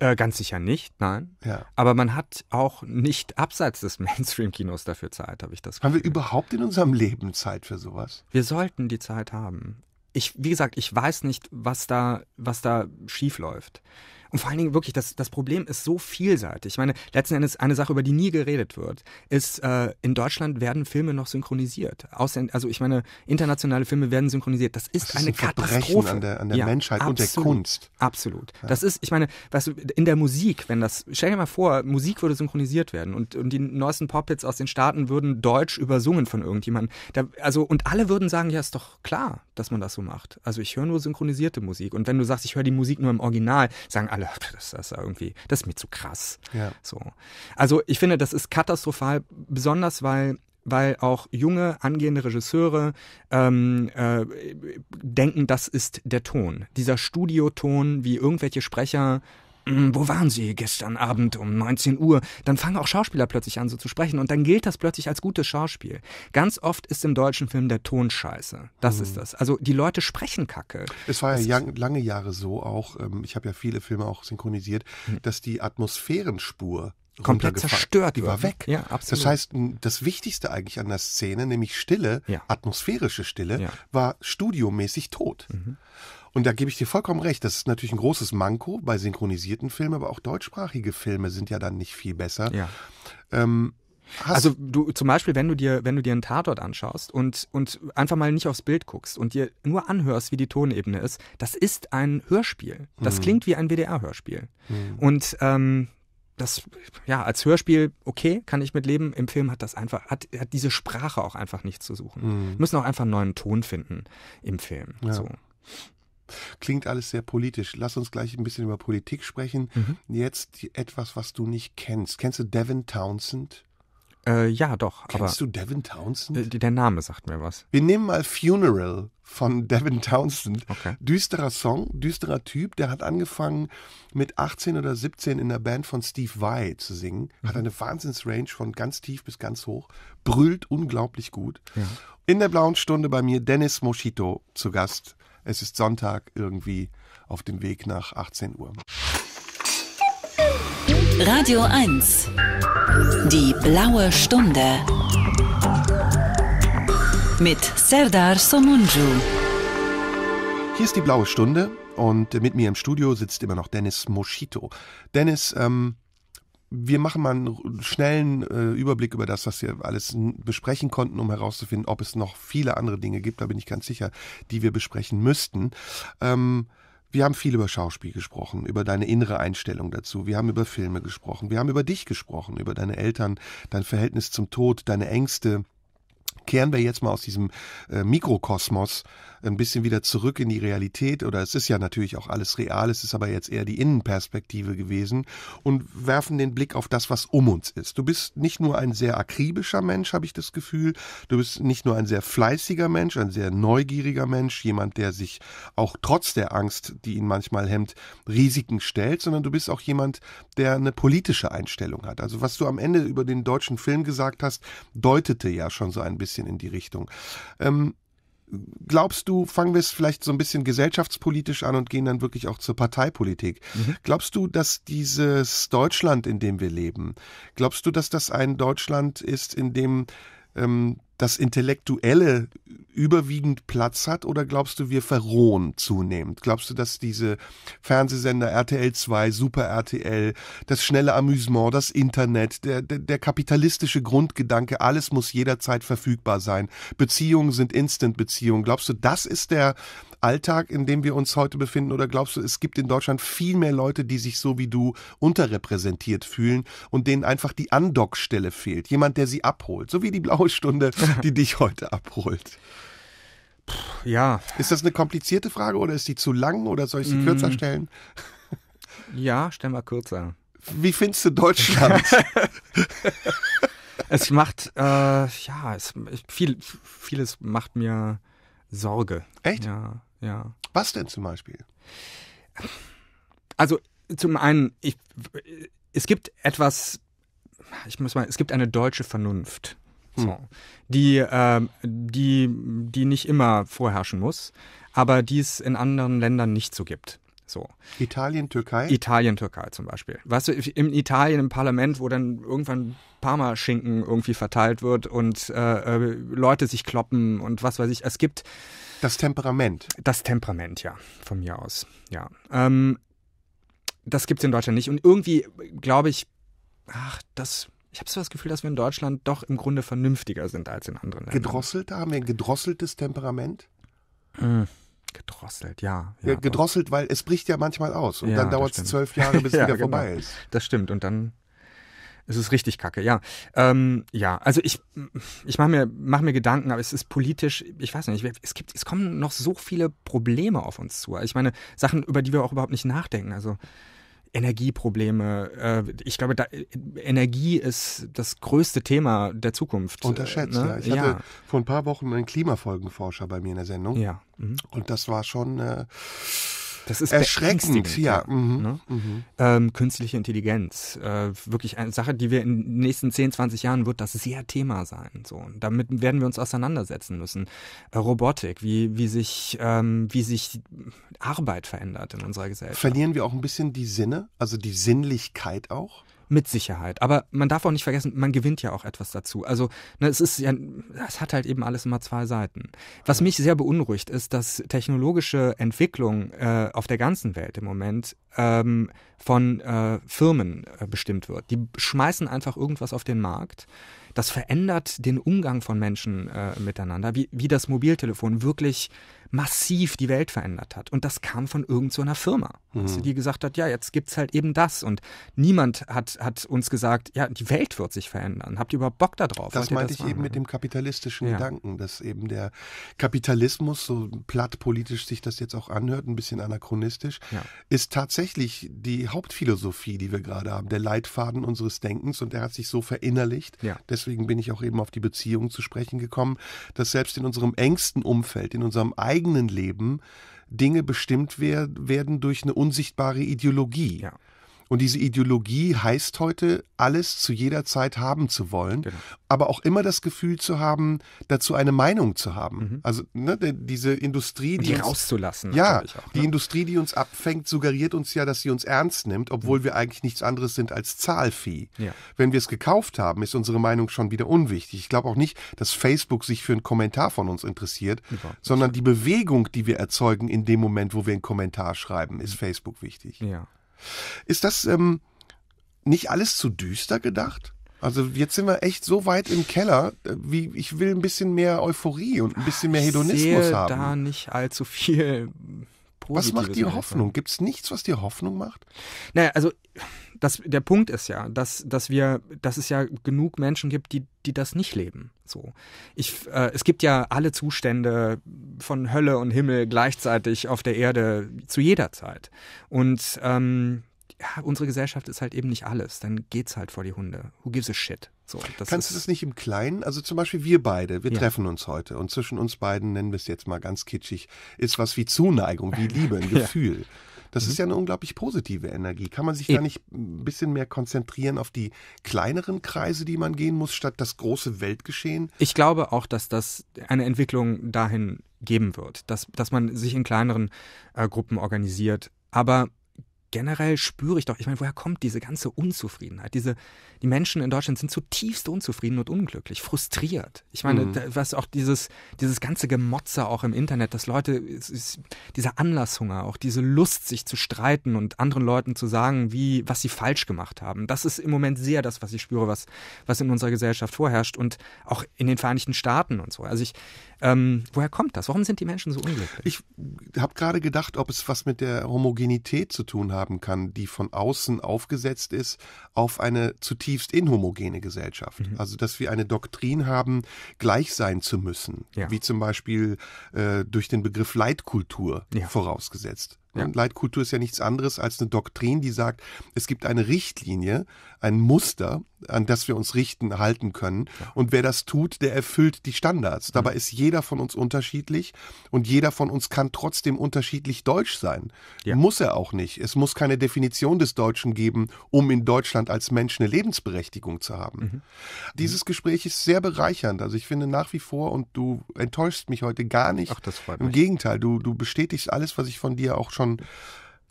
Äh, ganz sicher nicht, nein. Ja. Aber man hat auch nicht abseits des [laughs] Mainstream-Kinos dafür Zeit, habe ich das Gefühl. Haben wir überhaupt in unserem Leben Zeit für sowas? Wir sollten die Zeit haben. Ich, wie gesagt, ich weiß nicht, was da, was da schief läuft. Und vor allen Dingen wirklich, das, das Problem ist so vielseitig. Ich meine, letzten Endes eine Sache, über die nie geredet wird, ist, äh, in Deutschland werden Filme noch synchronisiert. Ausländ also ich meine, internationale Filme werden synchronisiert. Das ist, das ist eine ein Katastrophe. an der, an der ja, Menschheit absolut, und der Kunst. Absolut. Ja. Das ist, ich meine, weißt du, in der Musik, wenn das, stell dir mal vor, Musik würde synchronisiert werden und, und die neuesten Pop-Hits aus den Staaten würden deutsch übersungen von irgendjemandem. Da, also, und alle würden sagen, ja, ist doch klar, dass man das so macht. Also ich höre nur synchronisierte Musik. Und wenn du sagst, ich höre die Musik nur im Original, sagen alle, alle, [laughs] das ist irgendwie, das ist mir zu krass. Ja. So. Also ich finde, das ist katastrophal, besonders weil weil auch junge, angehende Regisseure ähm, äh, denken, das ist der Ton. Dieser Studioton, wie irgendwelche Sprecher hm, wo waren Sie gestern Abend um 19 Uhr? Dann fangen auch Schauspieler plötzlich an, so zu sprechen und dann gilt das plötzlich als gutes Schauspiel. Ganz oft ist im deutschen Film der Ton scheiße. Das hm. ist mhm. das. Also die Leute sprechen Kacke. Es war ja lang, lange Jahre so auch, ähm, ich habe ja viele Filme auch synchronisiert, hm. dass die Atmosphärenspur komplett zerstört. Die war ne? weg. Ja, absolut. Das heißt, das Wichtigste eigentlich an der Szene, nämlich Stille, ja. atmosphärische Stille, ja. war studiomäßig tot. Mhm. Und da gebe ich dir vollkommen recht. Das ist natürlich ein großes Manko bei synchronisierten Filmen, aber auch deutschsprachige Filme sind ja dann nicht viel besser. Ja. Ähm, also du zum Beispiel, wenn du dir, wenn du dir einen Tatort anschaust und, und einfach mal nicht aufs Bild guckst und dir nur anhörst, wie die Tonebene ist, das ist ein Hörspiel. Das hm. klingt wie ein WDR-Hörspiel. Hm. Und ähm, das, ja, als Hörspiel, okay, kann ich mitleben. Im Film hat das einfach, hat, hat diese Sprache auch einfach nichts zu suchen. Hm. Wir müssen auch einfach einen neuen Ton finden im Film. Ja. So. Klingt alles sehr politisch. Lass uns gleich ein bisschen über Politik sprechen. Mhm. Jetzt etwas, was du nicht kennst. Kennst du Devin Townsend? Äh, ja, doch. Kennst du Devin Townsend? Äh, der Name sagt mir was. Wir nehmen mal Funeral von [laughs] Devin Townsend. Okay. Düsterer Song, düsterer Typ. Der hat angefangen mit 18 oder 17 in der Band von Steve Vai zu singen. Hat mhm. eine Wahnsinnsrange von ganz tief bis ganz hoch. Brüllt unglaublich gut. Ja. In der blauen Stunde bei mir Dennis Moschito zu Gast es ist Sonntag irgendwie auf dem Weg nach 18 Uhr. Radio 1. Die blaue Stunde. Mit Serdar Somunju. Hier ist die blaue Stunde und mit mir im Studio sitzt immer noch Dennis Moschito. Dennis, ähm, wir machen mal einen schnellen äh, Überblick über das, was wir alles besprechen konnten, um herauszufinden, ob es noch viele andere Dinge gibt, da bin ich ganz sicher, die wir besprechen müssten. Ähm, wir haben viel über Schauspiel gesprochen, über deine innere Einstellung dazu. Wir haben über Filme gesprochen. Wir haben über dich gesprochen, über deine Eltern, dein Verhältnis zum Tod, deine Ängste. Kehren wir jetzt mal aus diesem äh, Mikrokosmos ein bisschen wieder zurück in die Realität oder es ist ja natürlich auch alles real, es ist aber jetzt eher die Innenperspektive gewesen und werfen den Blick auf das, was um uns ist. Du bist nicht nur ein sehr akribischer Mensch, habe ich das Gefühl, du bist nicht nur ein sehr fleißiger Mensch, ein sehr neugieriger Mensch, jemand, der sich auch trotz der Angst, die ihn manchmal hemmt, Risiken stellt, sondern du bist auch jemand, der eine politische Einstellung hat. Also was du am Ende über den deutschen Film gesagt hast, deutete ja schon so ein bisschen in die Richtung. Ähm, Glaubst du, fangen wir es vielleicht so ein bisschen gesellschaftspolitisch an und gehen dann wirklich auch zur Parteipolitik. Mhm. Glaubst du, dass dieses Deutschland, in dem wir leben, glaubst du, dass das ein Deutschland ist, in dem ähm, das Intellektuelle überwiegend Platz hat oder glaubst du, wir verrohen zunehmend? Glaubst du, dass diese Fernsehsender RTL 2, Super RTL, das schnelle Amüsement, das Internet, der, der, der kapitalistische Grundgedanke, alles muss jederzeit verfügbar sein, Beziehungen sind Instant-Beziehungen, glaubst du, das ist der, Alltag, in dem wir uns heute befinden? Oder glaubst du, es gibt in Deutschland viel mehr Leute, die sich so wie du unterrepräsentiert fühlen und denen einfach die Andockstelle fehlt? Jemand, der sie abholt. So wie die blaue Stunde, [laughs] die dich heute abholt. Ja. Ist das eine komplizierte Frage oder ist die zu lang oder soll ich sie mm. kürzer stellen? Ja, stell mal kürzer. Wie findest du Deutschland? [laughs] es macht, äh, ja, es, viel, vieles macht mir Sorge. Echt? Ja. Ja. Was denn zum Beispiel? Also zum einen, ich, es gibt etwas, ich muss mal, es gibt eine deutsche Vernunft, so, hm. die, äh, die, die nicht immer vorherrschen muss, aber die es in anderen Ländern nicht so gibt. So. Italien, Türkei? Italien, Türkei zum Beispiel. Weißt du, in Italien im Parlament, wo dann irgendwann Parma-Schinken irgendwie verteilt wird und äh, äh, Leute sich kloppen und was weiß ich. Es gibt. Das Temperament. Das Temperament, ja, von mir aus. Ja. Ähm, das gibt es in Deutschland nicht. Und irgendwie glaube ich, ach, das ich habe so das Gefühl, dass wir in Deutschland doch im Grunde vernünftiger sind als in anderen Ländern. Gedrosselter? Haben wir ein gedrosseltes Temperament? Hm. Gedrosselt, ja. ja gedrosselt, weil es bricht ja manchmal aus und ja, dann dauert es zwölf Jahre, [laughs] bis es ja, wieder genau. vorbei ist. Das stimmt und dann ist es richtig kacke, ja. Ähm, ja, also ich, ich mache mir, mach mir Gedanken, aber es ist politisch, ich weiß nicht, es gibt, es kommen noch so viele Probleme auf uns zu. Also ich meine, Sachen, über die wir auch überhaupt nicht nachdenken. Also Energieprobleme. Äh, ich glaube, da, Energie ist das größte Thema der Zukunft. Unterschätzt, ne? ja. Ich hatte vor ein paar Wochen einen Klimafolgenforscher bei mir in der Sendung. Ja. Mhm. Und das war schon. Äh, das ist erschreckend, ja. Mhm. Ne? Mhm. Ähm, künstliche Intelligenz, äh, wirklich eine Sache, die wir in den nächsten 10, 20 Jahren wird das sehr Thema sein. So. Und damit werden wir uns auseinandersetzen müssen. Äh, Robotik, wie, wie, sich, ähm, wie sich Arbeit verändert in unserer Gesellschaft. Verlieren wir auch ein bisschen die Sinne, also die Sinnlichkeit auch? Mit Sicherheit. Aber man darf auch nicht vergessen, man gewinnt ja auch etwas dazu. Also ne, es ist ja, es hat halt eben alles immer zwei Seiten. Was mich sehr beunruhigt, ist, dass technologische Entwicklung äh, auf der ganzen Welt im Moment ähm, von äh, Firmen äh, bestimmt wird. Die schmeißen einfach irgendwas auf den Markt. Das verändert den Umgang von Menschen äh, miteinander, wie, wie das Mobiltelefon wirklich massiv die Welt verändert hat. Und das kam von irgendeiner so Firma, mhm. also, die gesagt hat, ja, jetzt gibt es halt eben das. Und niemand hat, hat uns gesagt, ja, die Welt wird sich verändern. Habt ihr überhaupt Bock darauf? Das meinte das ich machen? eben mit dem kapitalistischen ja. Gedanken, dass eben der Kapitalismus, so platt politisch sich das jetzt auch anhört, ein bisschen anachronistisch, ja. ist tatsächlich die Hauptphilosophie, die wir gerade haben, der Leitfaden unseres Denkens. Und der hat sich so verinnerlicht. Ja. Deswegen bin ich auch eben auf die Beziehung zu sprechen gekommen, dass selbst in unserem engsten Umfeld, in unserem eigenen eigenen Leben Dinge bestimmt werden durch eine unsichtbare Ideologie. Ja. Und diese Ideologie heißt heute, alles zu jeder Zeit haben zu wollen, genau. aber auch immer das Gefühl zu haben, dazu eine Meinung zu haben. Mhm. Also ne, diese Industrie, die, die uns, rauszulassen. Ja, auch, die ne? Industrie, die uns abfängt, suggeriert uns ja, dass sie uns ernst nimmt, obwohl mhm. wir eigentlich nichts anderes sind als Zahlvieh. Ja. Wenn wir es gekauft haben, ist unsere Meinung schon wieder unwichtig. Ich glaube auch nicht, dass Facebook sich für einen Kommentar von uns interessiert, Überhaupt sondern nicht. die Bewegung, die wir erzeugen in dem Moment, wo wir einen Kommentar schreiben, ist mhm. Facebook wichtig. Ja. Ist das ähm, nicht alles zu düster gedacht? Also jetzt sind wir echt so weit im Keller, äh, wie ich will ein bisschen mehr Euphorie und ein bisschen mehr Hedonismus ich sehe haben. Da nicht allzu viel. Positives was macht dir Hoffnung? Gibt es nichts, was dir Hoffnung macht? Naja, also das, der Punkt ist ja, dass, dass wir, dass es ja genug Menschen gibt, die, die das nicht leben. So. Ich, äh, es gibt ja alle Zustände von Hölle und Himmel gleichzeitig auf der Erde zu jeder Zeit. Und ähm, ja, unsere Gesellschaft ist halt eben nicht alles. Dann geht's halt vor die Hunde. Who gives a shit? So, Kannst du das nicht im Kleinen? Also zum Beispiel wir beide, wir ja. treffen uns heute und zwischen uns beiden, nennen wir es jetzt mal ganz kitschig, ist was wie Zuneigung, wie Liebe, ein [laughs] Gefühl. Ja. Das mhm. ist ja eine unglaublich positive Energie. Kann man sich Eben. da nicht ein bisschen mehr konzentrieren auf die kleineren Kreise, die man gehen muss, statt das große Weltgeschehen? Ich glaube auch, dass das eine Entwicklung dahin geben wird, dass, dass man sich in kleineren äh, Gruppen organisiert. Aber generell spüre ich doch, ich meine, woher kommt diese ganze Unzufriedenheit? Diese, die Menschen in Deutschland sind zutiefst unzufrieden und unglücklich, frustriert. Ich meine, mhm. was auch dieses, dieses ganze Gemotze auch im Internet, dass Leute, ist, ist, dieser Anlasshunger, auch diese Lust, sich zu streiten und anderen Leuten zu sagen, wie, was sie falsch gemacht haben. Das ist im Moment sehr das, was ich spüre, was, was in unserer Gesellschaft vorherrscht und auch in den Vereinigten Staaten und so. Also ich, ähm, woher kommt das? Warum sind die Menschen so unglücklich? Ich habe gerade gedacht, ob es was mit der Homogenität zu tun hat haben kann, die von außen aufgesetzt ist, auf eine zutiefst inhomogene Gesellschaft. Mhm. Also dass wir eine Doktrin haben, gleich sein zu müssen, ja. wie zum Beispiel äh, durch den Begriff Leitkultur ja. vorausgesetzt ja. Leitkultur ist ja nichts anderes als eine Doktrin, die sagt, es gibt eine Richtlinie, ein Muster, an das wir uns richten, halten können. Ja. Und wer das tut, der erfüllt die Standards. Mhm. Dabei ist jeder von uns unterschiedlich und jeder von uns kann trotzdem unterschiedlich deutsch sein. Ja. Muss er auch nicht. Es muss keine Definition des Deutschen geben, um in Deutschland als Mensch eine Lebensberechtigung zu haben. Mhm. Dieses Gespräch ist sehr bereichernd. Also ich finde nach wie vor, und du enttäuschst mich heute gar nicht. Ach, das freut mich. Im Gegenteil, du, du bestätigst alles, was ich von dir auch schon schon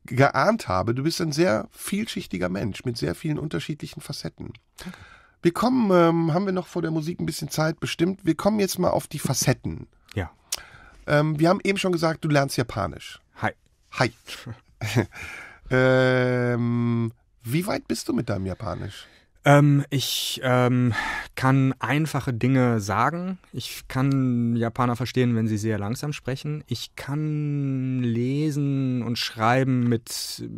geahnt habe, du bist ein sehr vielschichtiger Mensch mit sehr vielen unterschiedlichen Facetten. Wir kommen, ähm, haben wir noch vor der Musik ein bisschen Zeit bestimmt. Wir kommen jetzt mal auf die Facetten. Ja. Ähm, wir haben eben schon gesagt, du lernst Japanisch. Hi. Hi. [laughs] ähm, wie weit bist du mit deinem Japanisch? Ähm, ich ähm, kann einfache Dinge sagen. Ich kann Japaner verstehen, wenn sie sehr langsam sprechen. Ich kann lesen und schreiben mit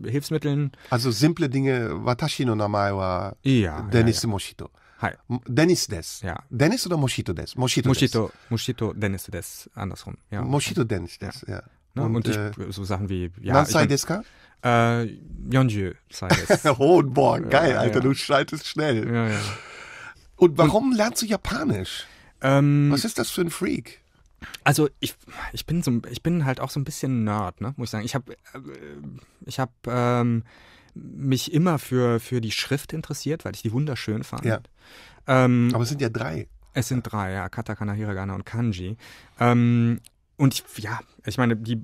Hilfsmitteln. Also simple Dinge. Watashi no namae wa ja, Dennis ja, ja. Moshito. Hi. Dennis des. Ja. Dennis oder Moshito des? Moshito, Moshito, des. Moshito Dennis des. Andersrum. Ja. Moshito Dennis des, ja. ja. Ne? Und, und ich, äh, so Sachen wie, ja. Ich mein, äh, Yonju sei Hohenborn, [laughs] oh, äh, geil, Alter, ja. du schaltest schnell. Ja, und warum und, lernst du Japanisch? Ähm, Was ist das für ein Freak? Also ich, ich bin so ich bin halt auch so ein bisschen Nerd, ne, muss ich sagen. Ich habe äh, ich habe ähm, mich immer für, für die Schrift interessiert, weil ich die wunderschön fand. Ja. Ähm, Aber es sind ja drei. Es sind drei, ja, Katakana, Hiragana und Kanji. Ähm, und ich, ja, ich meine, die,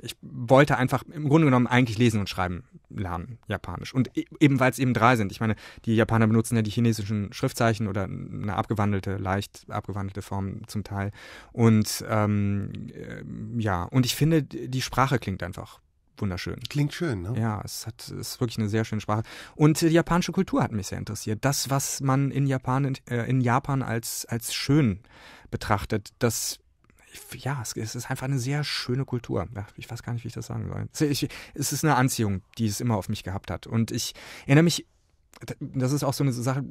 ich wollte einfach im Grunde genommen eigentlich lesen und schreiben lernen, Japanisch. Und e-, eben, weil es eben drei sind. Ich meine, die Japaner benutzen ja die chinesischen Schriftzeichen oder eine abgewandelte, leicht abgewandelte Form zum Teil. Und ähm, äh, ja, und ich finde, die Sprache klingt einfach wunderschön. Klingt schön, ne? Ja, es, hat, es ist wirklich eine sehr schöne Sprache. Und äh, die japanische Kultur hat mich sehr interessiert. Das, was man in Japan, äh, in Japan als, als schön betrachtet, das ja, es, ist einfach eine sehr schöne Kultur. Ja, ich weiß gar nicht, wie ich das sagen soll. Es, ist eine Anziehung, die es immer auf mich gehabt hat. Und ich erinnere mich das ist auch so eine Sache,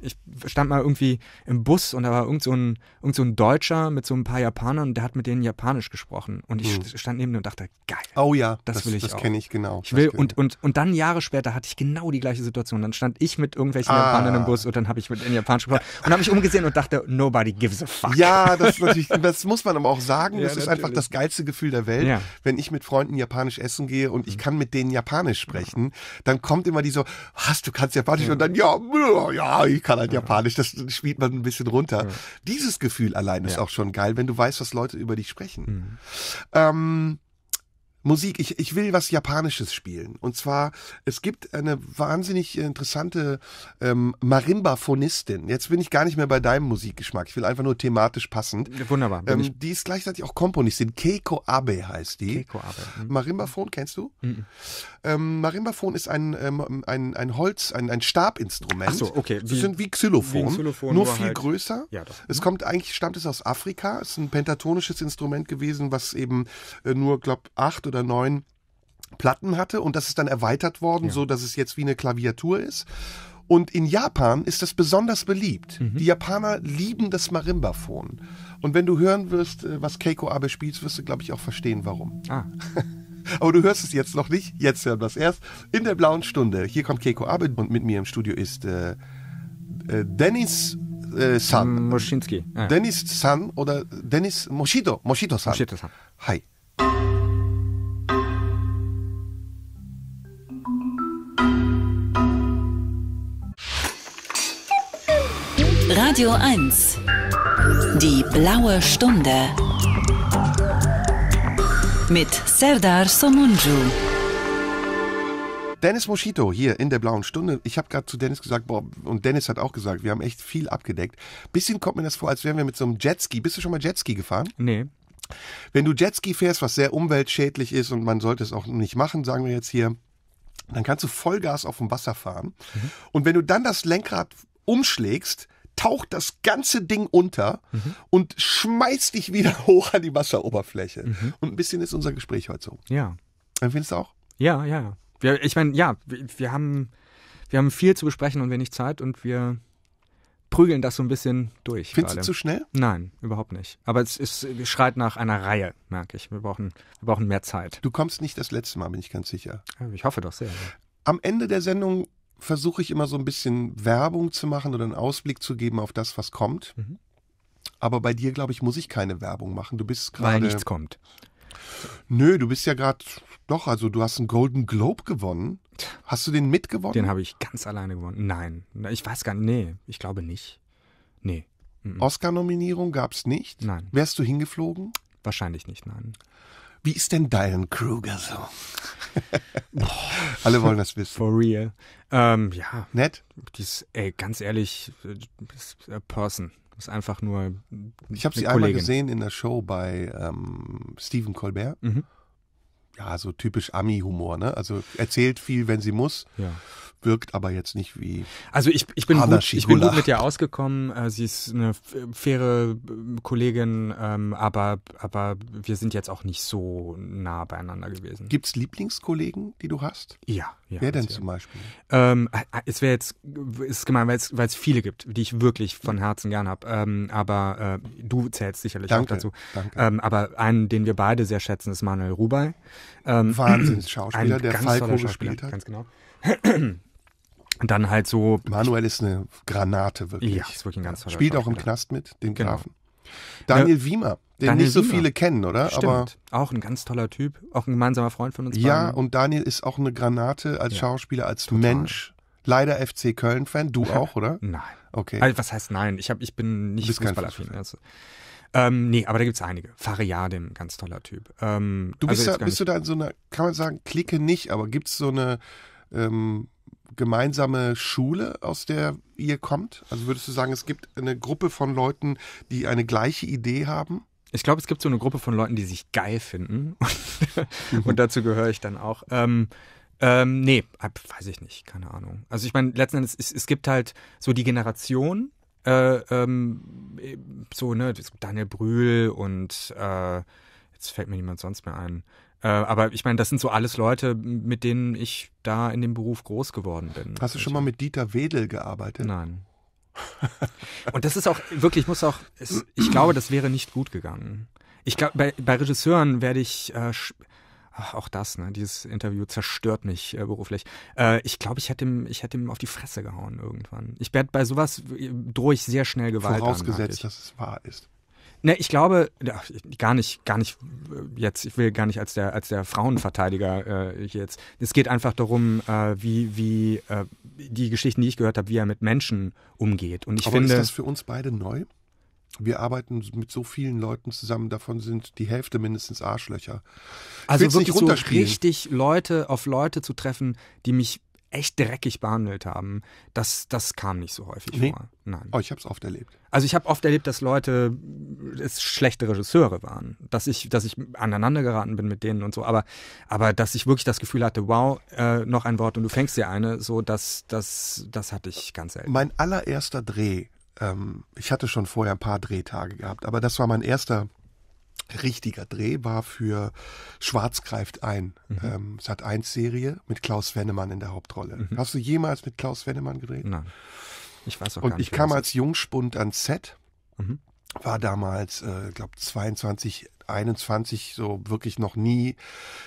ich stand mal irgendwie im Bus und da war irgend so ein, irgend so ein Deutscher mit so ein paar Japanern und der hat mit denen Japanisch gesprochen. Und ich hm. stand neben ihm und dachte, geil. Oh ja, das, das will ich Das kenne ich genau. Ich will, und, und, und dann Jahre später hatte ich genau die gleiche Situation. Dann stand ich mit irgendwelchen ah. Japanern im Bus und dann habe ich mit denen Japanisch gesprochen und habe mich umgesehen und dachte, nobody gives a fuck. Ja, das, das muss man aber auch sagen. das ja, ist einfach das geilste Gefühl der Welt. Ja. Wenn ich mit Freunden Japanisch essen gehe und ich mhm. kann mit denen Japanisch sprechen, dann kommt immer die so, hast du kannst ja Japanisch und dann, ja, ja, ich kann halt Japanisch, das spielt man ein bisschen runter. Dieses Gefühl allein ist auch schon geil, wenn du weißt, was Leute über dich sprechen. Mhm. Ähm, Musik, ich, ich will was Japanisches spielen. Und zwar, es gibt eine wahnsinnig interessante ähm, Marimba-Phonistin. Jetzt bin ich gar nicht mehr bei deinem Musikgeschmack. Ich will einfach nur thematisch passend. Wunderbar. Ähm, die ist gleichzeitig auch Komponistin. Keiko Abe heißt die. Keiko Abe. Mhm. Marimbaphon kennst du? Mhm. Ähm, Marimbaphon ist ein, ähm, ein, ein Holz, ein, ein Stabinstrument. Ach so, okay. Wie, das sind wie Xylophon, wie Xylophon nur, viel halt. größer. Ja, doch. Es kommt eigentlich, stammt es aus Afrika. Es ist ein pentatonisches Instrument gewesen, was eben äh, nur, glaube acht oder oder neun Platten hatte und das ist dann erweitert worden, ja. so dass es jetzt wie eine Klaviatur ist. Und in Japan ist das besonders beliebt. Mhm. Die Japaner lieben das marimba Marimbaphon. Und wenn du hören wirst, äh, was Keiko Abe spielt, wirst du, glaube ich, auch verstehen, warum. Ah. [laughs] Aber du hörst es jetzt noch nicht. Jetzt hören wir es erst. In der blauen Stunde. Hier kommt Keiko Abe und mit mir im Studio ist äh, äh Dennis äh, San. Moschinski. Ja. Ah. Dennis San oder Dennis Moshido. Moshido San. Moshito San. Hi. Radio 1. Die blaue Stunde. Mit Serdar Somunju. Dennis Moschito hier in der blauen Stunde. Ich habe gerade zu Dennis gesagt, boah, und Dennis hat auch gesagt, wir haben echt viel abgedeckt. Bisschen kommt mir das vor, als wären wir mit so einem Jetski. Bist du schon mal Jetski gefahren? Nee. Wenn du Jetski fährst, was sehr umweltschädlich ist und man sollte es auch nicht machen, sagen wir jetzt hier, dann kannst du Vollgas auf dem Wasser fahren. Mhm. Und wenn du dann das Lenkrad umschlägst, taucht das ganze Ding unter mhm. und schmeißt dich wieder [laughs] hoch an die Wasseroberfläche. Mhm. Und ein bisschen ist unser Gespräch heute so. Ja. Empfindest äh, du auch? Ja, ja. Wir, ich meine, ja, wir, wir, haben, wir haben viel zu besprechen und wenig Zeit und wir prügeln das so ein bisschen durch. Findest gerade. du zu schnell? Nein, überhaupt nicht. Aber es ist, es schreit nach einer Reihe, merke ich. Wir brauchen, wir brauchen mehr Zeit. Du kommst nicht das letzte Mal, bin ich ganz sicher. Ich hoffe doch sehr. Ja. Am Ende der Sendung versuche ich immer so ein bisschen Werbung zu machen oder einen Ausblick zu geben auf das, was kommt. Mhm. Aber bei dir, glaube ich, muss ich keine Werbung machen. Du bist gerade. Weil nichts kommt. Nö, du bist ja gerade. Doch, also du hast einen Golden Globe gewonnen. Hast du den mitgewonnen? Den habe ich ganz alleine gewonnen. Nein, ich weiß gar nicht. Nee, ich glaube nicht. Nee. Oscar-Nominierung gab es nicht? Nein. Wärst du hingeflogen? Wahrscheinlich nicht, nein. Wie ist denn Dylan Kruger so? Alle wollen das wissen. For real. Ähm, ja. Nett? Die ist, ey, ganz ehrlich, a äh, äh, person. Ist einfach nur. Ich habe sie Kollegin. einmal gesehen in der Show bei ähm, Stephen Colbert. Mhm. Ja, so typisch Ami-Humor, ne? Also erzählt viel, wenn sie muss. Ja wirkt aber jetzt nicht wie. Also ich, ich, bin, gut, ich bin gut mit ihr ausgekommen. Äh, sie ist eine faire äh, Kollegin, ähm, aber, aber wir sind jetzt auch nicht so nah beieinander gewesen. Gibt es Lieblingskollegen, die du hast? Ja. ja Wer denn zum Beispiel? Ähm, äh, es wäre jetzt ist gemein, weil es viele gibt, die ich wirklich von Herzen gern habe. Ähm, aber äh, du zählst sicherlich danke, auch dazu. Danke. Ähm, aber einen, den wir beide sehr schätzen, ist Manuel Rubai. Ähm, Wahnsinns Schauspieler, der Falco gespielt hat. Ganz genau. Und dann halt so. Manuel ist eine Granate, wirklich. Ja, ist wirklich ein ganz toller Spielt auch im Knast mit, den genau. Grafen. Daniel Wiemer, den Daniel nicht so Wiemer. viele kennen, oder? Stimmt. Aber auch ein ganz toller Typ, auch ein gemeinsamer Freund von uns. Ja, beiden. und Daniel ist auch eine Granate als ja. Schauspieler, als Total. Mensch. Leider FC Köln-Fan, du [laughs] auch, oder? nein. Okay. Also, was heißt nein? Ich, hab, ich bin nicht Fußballaffin. Also. Ähm, nee, aber da gibt es einige. Fariadim, ganz toller Typ. Ähm, du also bist, also da, bist du da in so einer, kann man sagen, Clique nicht, aber gibt es so eine. Ähm, gemeinsame Schule, aus der ihr kommt? Also würdest du sagen, es gibt eine Gruppe von Leuten, die eine gleiche Idee haben? Ich glaube, es gibt so eine Gruppe von Leuten, die sich geil finden. [laughs] Und, dazu gehöre ich dann auch. Ähm, ähm, nee, weiß ich nicht, keine Ahnung. Also ich meine, letzten Endes, es, es gibt halt so die Generation, äh, ähm, so, ne, Daniel Brühl und äh, jetzt fällt mir niemand sonst mehr ein. Äh, aber ich meine, das sind so alles Leute, mit denen ich da in dem Beruf groß geworden bin. Hast du schon mal mit Dieter Wedel gearbeitet? Nein. [laughs] Und das ist auch wirklich, ich muss auch, es, ich glaube, das wäre nicht gut gegangen. Ich glaube, bei, bei, Regisseuren werde ich, äh, ach, auch das, ne, dieses Interview zerstört mich äh, beruflich. Äh, ich glaube, ich hätte ihm, ich hätte ihm auf die Fresse gehauen irgendwann. Ich werde bei sowas äh, drohe ich sehr schnell Gewalt. Vorausgesetzt, an, dass es wahr ist. Ne, ich glaube, gar nicht, gar nicht äh, jetzt, ich will gar nicht als der, als der Frauenverteidiger äh, jetzt. Es geht einfach darum, äh, wie, wie äh, die Geschichten, die ich gehört habe, wie er mit Menschen umgeht. Und ich Aber finde. Ist das für uns beide neu? Wir arbeiten mit so vielen Leuten zusammen, davon sind die Hälfte mindestens Arschlöcher. Ich also wirklich so richtig Leute auf Leute zu treffen, die mich echt dreckig behandelt haben, das, das kam nicht so häufig nee. vor. Nein. Oh, ich habe es oft erlebt. Also ich habe oft erlebt, dass Leute es schlechte Regisseure waren, dass ich, dass ich aneinander geraten bin mit denen und so, aber, aber dass ich wirklich das Gefühl hatte, wow, äh, noch ein Wort und du fängst dir eine, so das, das, das hatte ich ganz selten. Mein allererster Dreh, ähm, ich hatte schon vorher ein paar Drehtage gehabt, aber das war mein erster richtiger Dreh war für Schwarz greift ein, mhm. ähm, Sat 1 Serie mit Klaus Wennemann in der Hauptrolle. Mhm. Hast du jemals mit Klaus Wennemann gedreht? Nein. Ich weiß auch Und gar nicht. Und ich kam als Jungspund ans Set. Mhm. War damals, äh, glaube 22, 21 so wirklich noch nie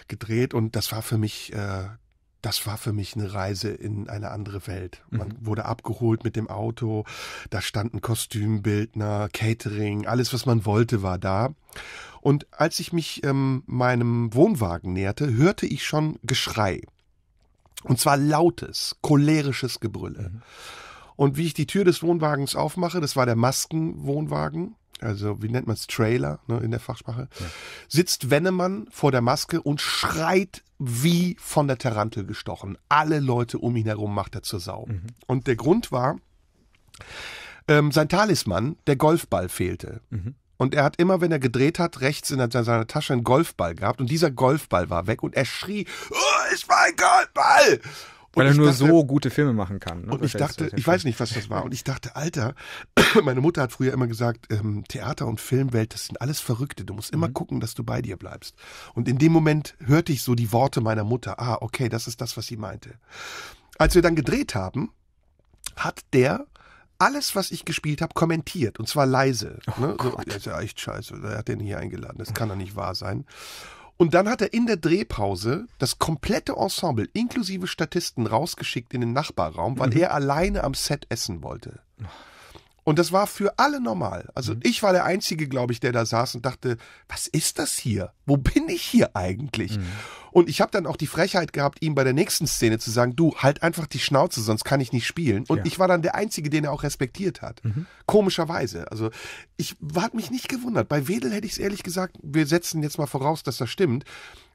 gedreht und das war für mich äh, das war für mich eine Reise in eine andere Welt. Man mhm. wurde abgeholt mit dem Auto, da standen Kostümbildner, Catering, alles, was man wollte, war da. Und als ich mich ähm, meinem Wohnwagen näherte, hörte ich schon Geschrei. Und zwar lautes, cholerisches Gebrülle. Mhm. Und wie ich die Tür des Wohnwagens aufmache, das war der Maskenwohnwagen, also wie nennt man es, Trailer ne, in der Fachsprache, ja. sitzt Wennemann vor der Maske und schreit wie von der Tarantel gestochen. Alle Leute um ihn herum macht er zur Sau. Mhm. Und der Grund war, ähm, sein Talisman, der Golfball fehlte. Mhm. Und er hat immer, wenn er gedreht hat, rechts in seiner Tasche einen Golfball gehabt. Und dieser Golfball war weg. Und er schrie, oh, ist mein Golfball! Weil er nur dachte, so gute Filme machen kann. Ne? Und ich dachte, ich weiß nicht, was das war. Und ich dachte, Alter, [clears throat] meine Mutter hat früher immer gesagt, ähm, Theater und Filmwelt, das sind alles Verrückte. Du musst immer mhm. gucken, dass du bei dir bleibst. Und in dem Moment hörte ich so die Worte meiner Mutter. Ah, okay, das ist das, was sie meinte. Als wir dann gedreht haben, hat der alles, was ich gespielt habe, kommentiert. Und zwar leise. Oh ne? so, das ist ja echt scheiße. Er hat den hier eingeladen. Das kann doch nicht wahr sein. Und dann hat er in der Drehpause das komplette Ensemble inklusive Statisten rausgeschickt in den Nachbarraum, weil mhm. er alleine am Set essen wollte. Und das war für alle normal. Also mhm. ich war der Einzige, glaube ich, der da saß und dachte, was ist das hier? Wo bin ich hier eigentlich? Mhm. Und ich habe dann auch die Frechheit gehabt, ihm bei der nächsten Szene zu sagen, du, halt einfach die Schnauze, sonst kann ich nicht spielen. Und ja. ich war dann der Einzige, den er auch respektiert hat. Mhm. Komischerweise. Also ich hat mich nicht gewundert. Bei Wedel hätte ich es ehrlich gesagt, wir setzen jetzt mal voraus, dass das stimmt,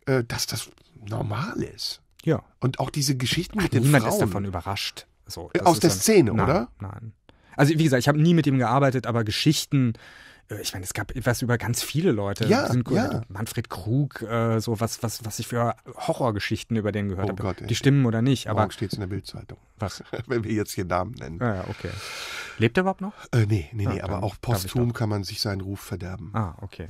äh, dass das normal ist. Ja. Und auch diese Geschichten Ach, mit den niemand Frauen. Niemand ist davon überrascht. So, äh, Aus der Szene, nein, oder? Nein. Also wie gesagt, ich habe nie mit ihm gearbeitet, aber Geschichten äh, ich meine, es gab etwas über ganz viele Leute. Ja, cool. ja. Also Manfred Krug, äh, so was, was, was ich für Horrorgeschichten über den gehört oh habe. Gott, Die stimmen oder nicht. Morgen aber steht es in der Bildzeitung. Was? [laughs] Wenn wir jetzt hier Namen nennen. Ah, ja, okay. Lebt er überhaupt noch? Äh, nee, nee, nee, ja, ah, aber auch posthum kann man sich seinen Ruf verderben. Ah, okay.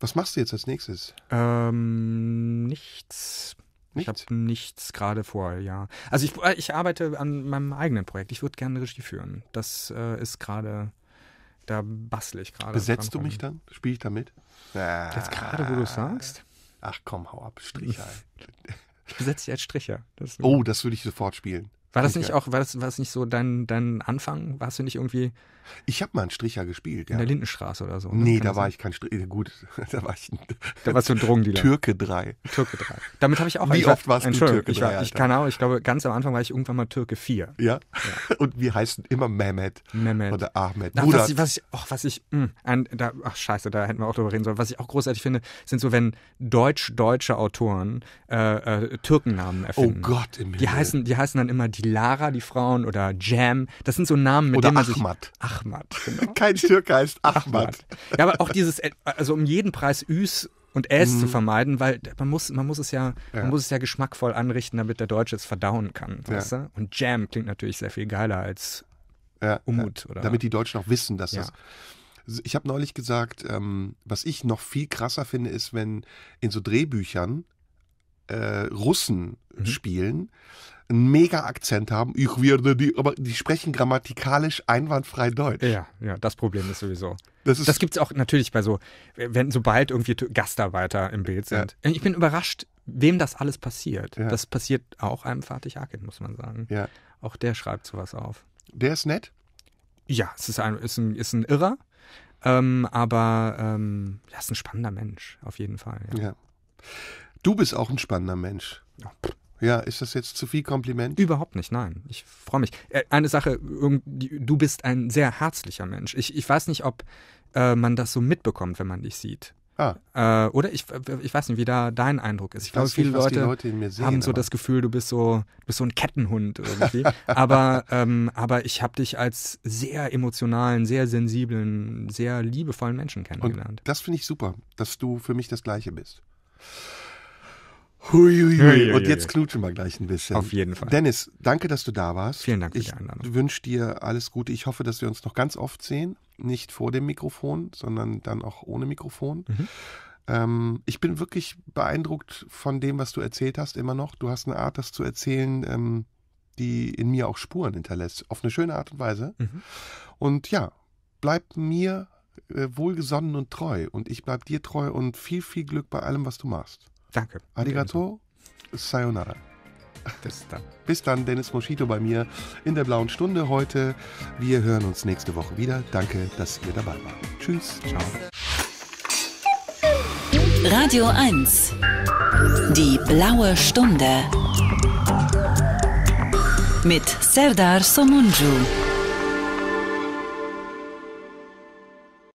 Was machst du jetzt als nächstes? Ähm, nichts. Ich habe nichts gerade vor, ja. Also ich, äh, ich arbeite an meinem eigenen Projekt. Ich würde gerne Regie führen. Das äh, ist gerade, da bastle ich gerade. Besetzt du mich dann? Spiele ich da mit? Jetzt gerade, wo du es sagst? Ach komm, hau ab, Stricher. [laughs] ich besetze dich als Stricher. Das oh, das würde ich sofort spielen. War das nicht auch, war das, war das nicht so dein, dein Anfang? Warst du nicht irgendwie. Ich habe mal einen Stricher gespielt, ja. In der Lindenstraße oder so. Ne? Nee, Kann da war sein? ich kein Stricher. Äh, gut, [laughs] da war ich ein. Da warst du ein Drogendealer. Türke 3. Türke 3. Damit habe ich auch. Wie oft warst du Türke 3? Ich, war, ich, keine Ahnung, ich glaube, ganz am Anfang war ich irgendwann mal Türke 4. Ja. ja. [laughs] Und wir heißen immer Mehmet. Mehmet. Oder Ahmed. Ach, was ich, was ich, oh, was ich mh, ein, da, ach, scheiße, da hätten wir auch drüber reden sollen. Was ich auch großartig finde, sind so, wenn deutsch-deutsche Autoren äh, äh, Türkennamen erfinden. Oh Gott, im Die heißen, die heißen dann immer die Lara, die Frauen, oder Jam. Das sind so Namen, mit oder denen Ahmad. man sich... Ahmad. [laughs] Genau. Kein Türke heißt Ahmad. Ja, aber auch dieses, äh, also um jeden Preis Üs und es mhm. zu vermeiden, weil man muss, man muss es ja, ja, man muss es ja geschmackvoll anrichten, damit der Deutsche es verdauen kann. Ja. du? Und Jam klingt natürlich sehr viel geiler als ja, Umut. Oder? Damit die Deutschen auch wissen, dass das. Ich habe neulich gesagt, ähm, was ich noch viel krasser finde, ist, wenn in so Drehbüchern äh, Russen mhm. spielen einen mega Akzent haben. Ich werde die, aber die sprechen grammatikalisch einwandfrei Deutsch. Ja, ja, das Problem ist sowieso. Das, ist, das gibt's auch natürlich bei so, wenn sobald irgendwie Gastarbeiter im Bild sind. Ja. Ich bin überrascht, wem das alles passiert. Ja. Das passiert auch einem Fatih Akin, muss man sagen. Ja. Auch der schreibt sowas auf. Der ist nett? Ja, es ist ein, ist ein, ist ein Irrer, ähm, aber ähm, er ist ein spannender Mensch, auf jeden Fall. Ja. ja. Du bist auch ein spannender Mensch. Oh, ja, ist das jetzt zu viel Kompliment? Überhaupt nicht, nein. Ich freue mich. Äh, eine Sache, du bist ein sehr herzlicher Mensch. Ich, ich weiß nicht, ob äh, man das so mitbekommt, wenn man dich sieht. Ah. Äh, oder ich, ich weiß nicht, wie da dein Eindruck ist. Ich, ich glaube, viele nicht, Leute, Leute sehen, haben so aber. das Gefühl, du bist so, bist so ein Kettenhund irgendwie. [laughs] aber, ähm, aber ich habe dich als sehr emotionalen, sehr sensiblen, sehr liebevollen Menschen kennengelernt. Und das finde ich super, dass du für mich das Gleiche bist. Hui, hui, hui. Und jetzt knutschen wir gleich ein bisschen. Auf jeden Fall. Dennis, danke, dass du da warst. Vielen Dank für ich die Einladung. Ich wünsche dir alles Gute. Ich hoffe, dass wir uns noch ganz oft sehen. Nicht vor dem Mikrofon, sondern dann auch ohne Mikrofon. Mhm. Ähm, ich bin wirklich beeindruckt von dem, was du erzählt hast, immer noch. Du hast eine Art, das zu erzählen, ähm, die in mir auch Spuren hinterlässt. Auf eine schöne Art und Weise. Mhm. Und ja, bleib mir äh, wohlgesonnen und treu. Und ich bleib dir treu und viel, viel Glück bei allem, was du machst. Danke. Arigato, sayonara. Bis dann. Bis dann, Dennis Moschito bei mir in der blauen Stunde heute. Wir hören uns nächste Woche wieder. Danke, dass ihr dabei wart. Tschüss, ciao. Radio 1. Die blaue Stunde. Mit Serdar Somunju.